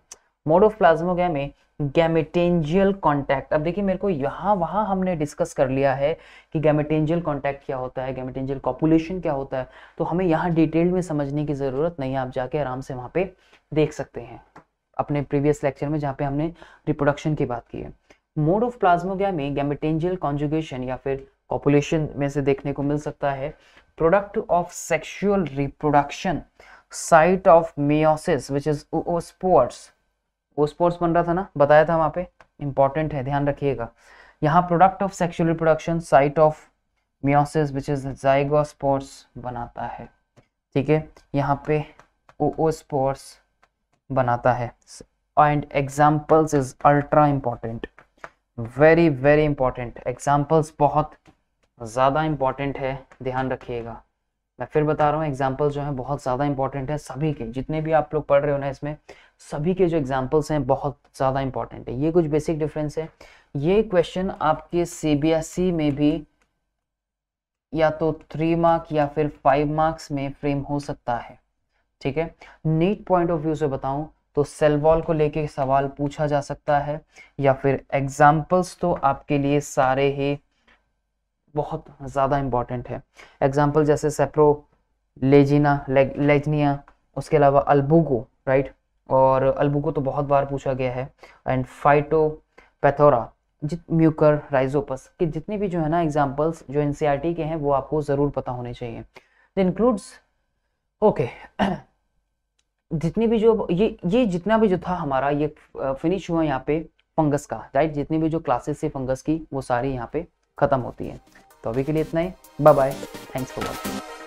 मोड ऑफ प्लाज्मोगैम में गैमेटेंजियल कॉन्टैक्ट अब देखिए मेरे को यहाँ वहाँ हमने डिस्कस कर लिया है कि गैमेटेंजियल कॉन्टैक्ट क्या होता है गैमेटेंजियल कॉपुलेशन क्या होता है तो हमें यहाँ डिटेल में समझने की ज़रूरत नहीं है आप जाके आराम से वहाँ पे देख सकते हैं अपने प्रीवियस लेक्चर में जहाँ पे हमने रिप्रोडक्शन की बात की है मोड ऑफ प्लाज्मोगैम में गैमेटेंजियल कॉन्जुगेशन या फिर कॉपुलेशन में से देखने को मिल सकता है product of sexual reproduction site of meiosis which is oospores वो बन रहा था ना बताया था वहाँ पे इंपॉर्टेंट है ध्यान रखिएगा यहाँ product of sexual reproduction site of meiosis which is zygospores बनाता है ठीक है यहाँ पे ओ ओ स्पोर्ट्स बनाता है and examples is ultra important very very important examples बहुत ज़्यादा इम्पॉर्टेंट है ध्यान रखिएगा मैं फिर बता रहा हूँ एग्जाम्पल्स जो है बहुत ज़्यादा इंपॉर्टेंट है सभी के जितने भी आप लोग पढ़ रहे हो ना इसमें सभी के जो एग्जाम्पल्स हैं बहुत ज़्यादा इंपॉर्टेंट है ये कुछ बेसिक डिफरेंस है ये क्वेश्चन आपके सी e में भी या तो थ्री मार्क या फिर फाइव मार्क्स में फ्रेम हो सकता है ठीक है नीट पॉइंट ऑफ व्यू से बताऊं तो सेल वॉल को लेके सवाल पूछा जा सकता है या फिर एग्जाम्पल्स तो आपके लिए सारे ही बहुत ज़्यादा इम्पॉर्टेंट है एग्जाम्पल जैसे सेप्रो लेजिना लेजनिया उसके अलावा अल्बुगो राइट और अल्बू को तो बहुत बार पूछा गया है एंड फाइटो पैथोरा जित म्यूकर राइजोपस के जितने भी जो है ना एग्जाम्पल्स जो एन के हैं वो आपको ज़रूर पता होने चाहिए द इंक्लूड्स ओके जितनी भी जो ये ये जितना भी जो था हमारा ये फिनिश हुआ यहाँ पे फंगस का राइट जितनी भी जो क्लासेस थी फंगस की वो सारी यहाँ पे ख़त्म होती है तो अभी के लिए इतना ही bye bye thanks for watching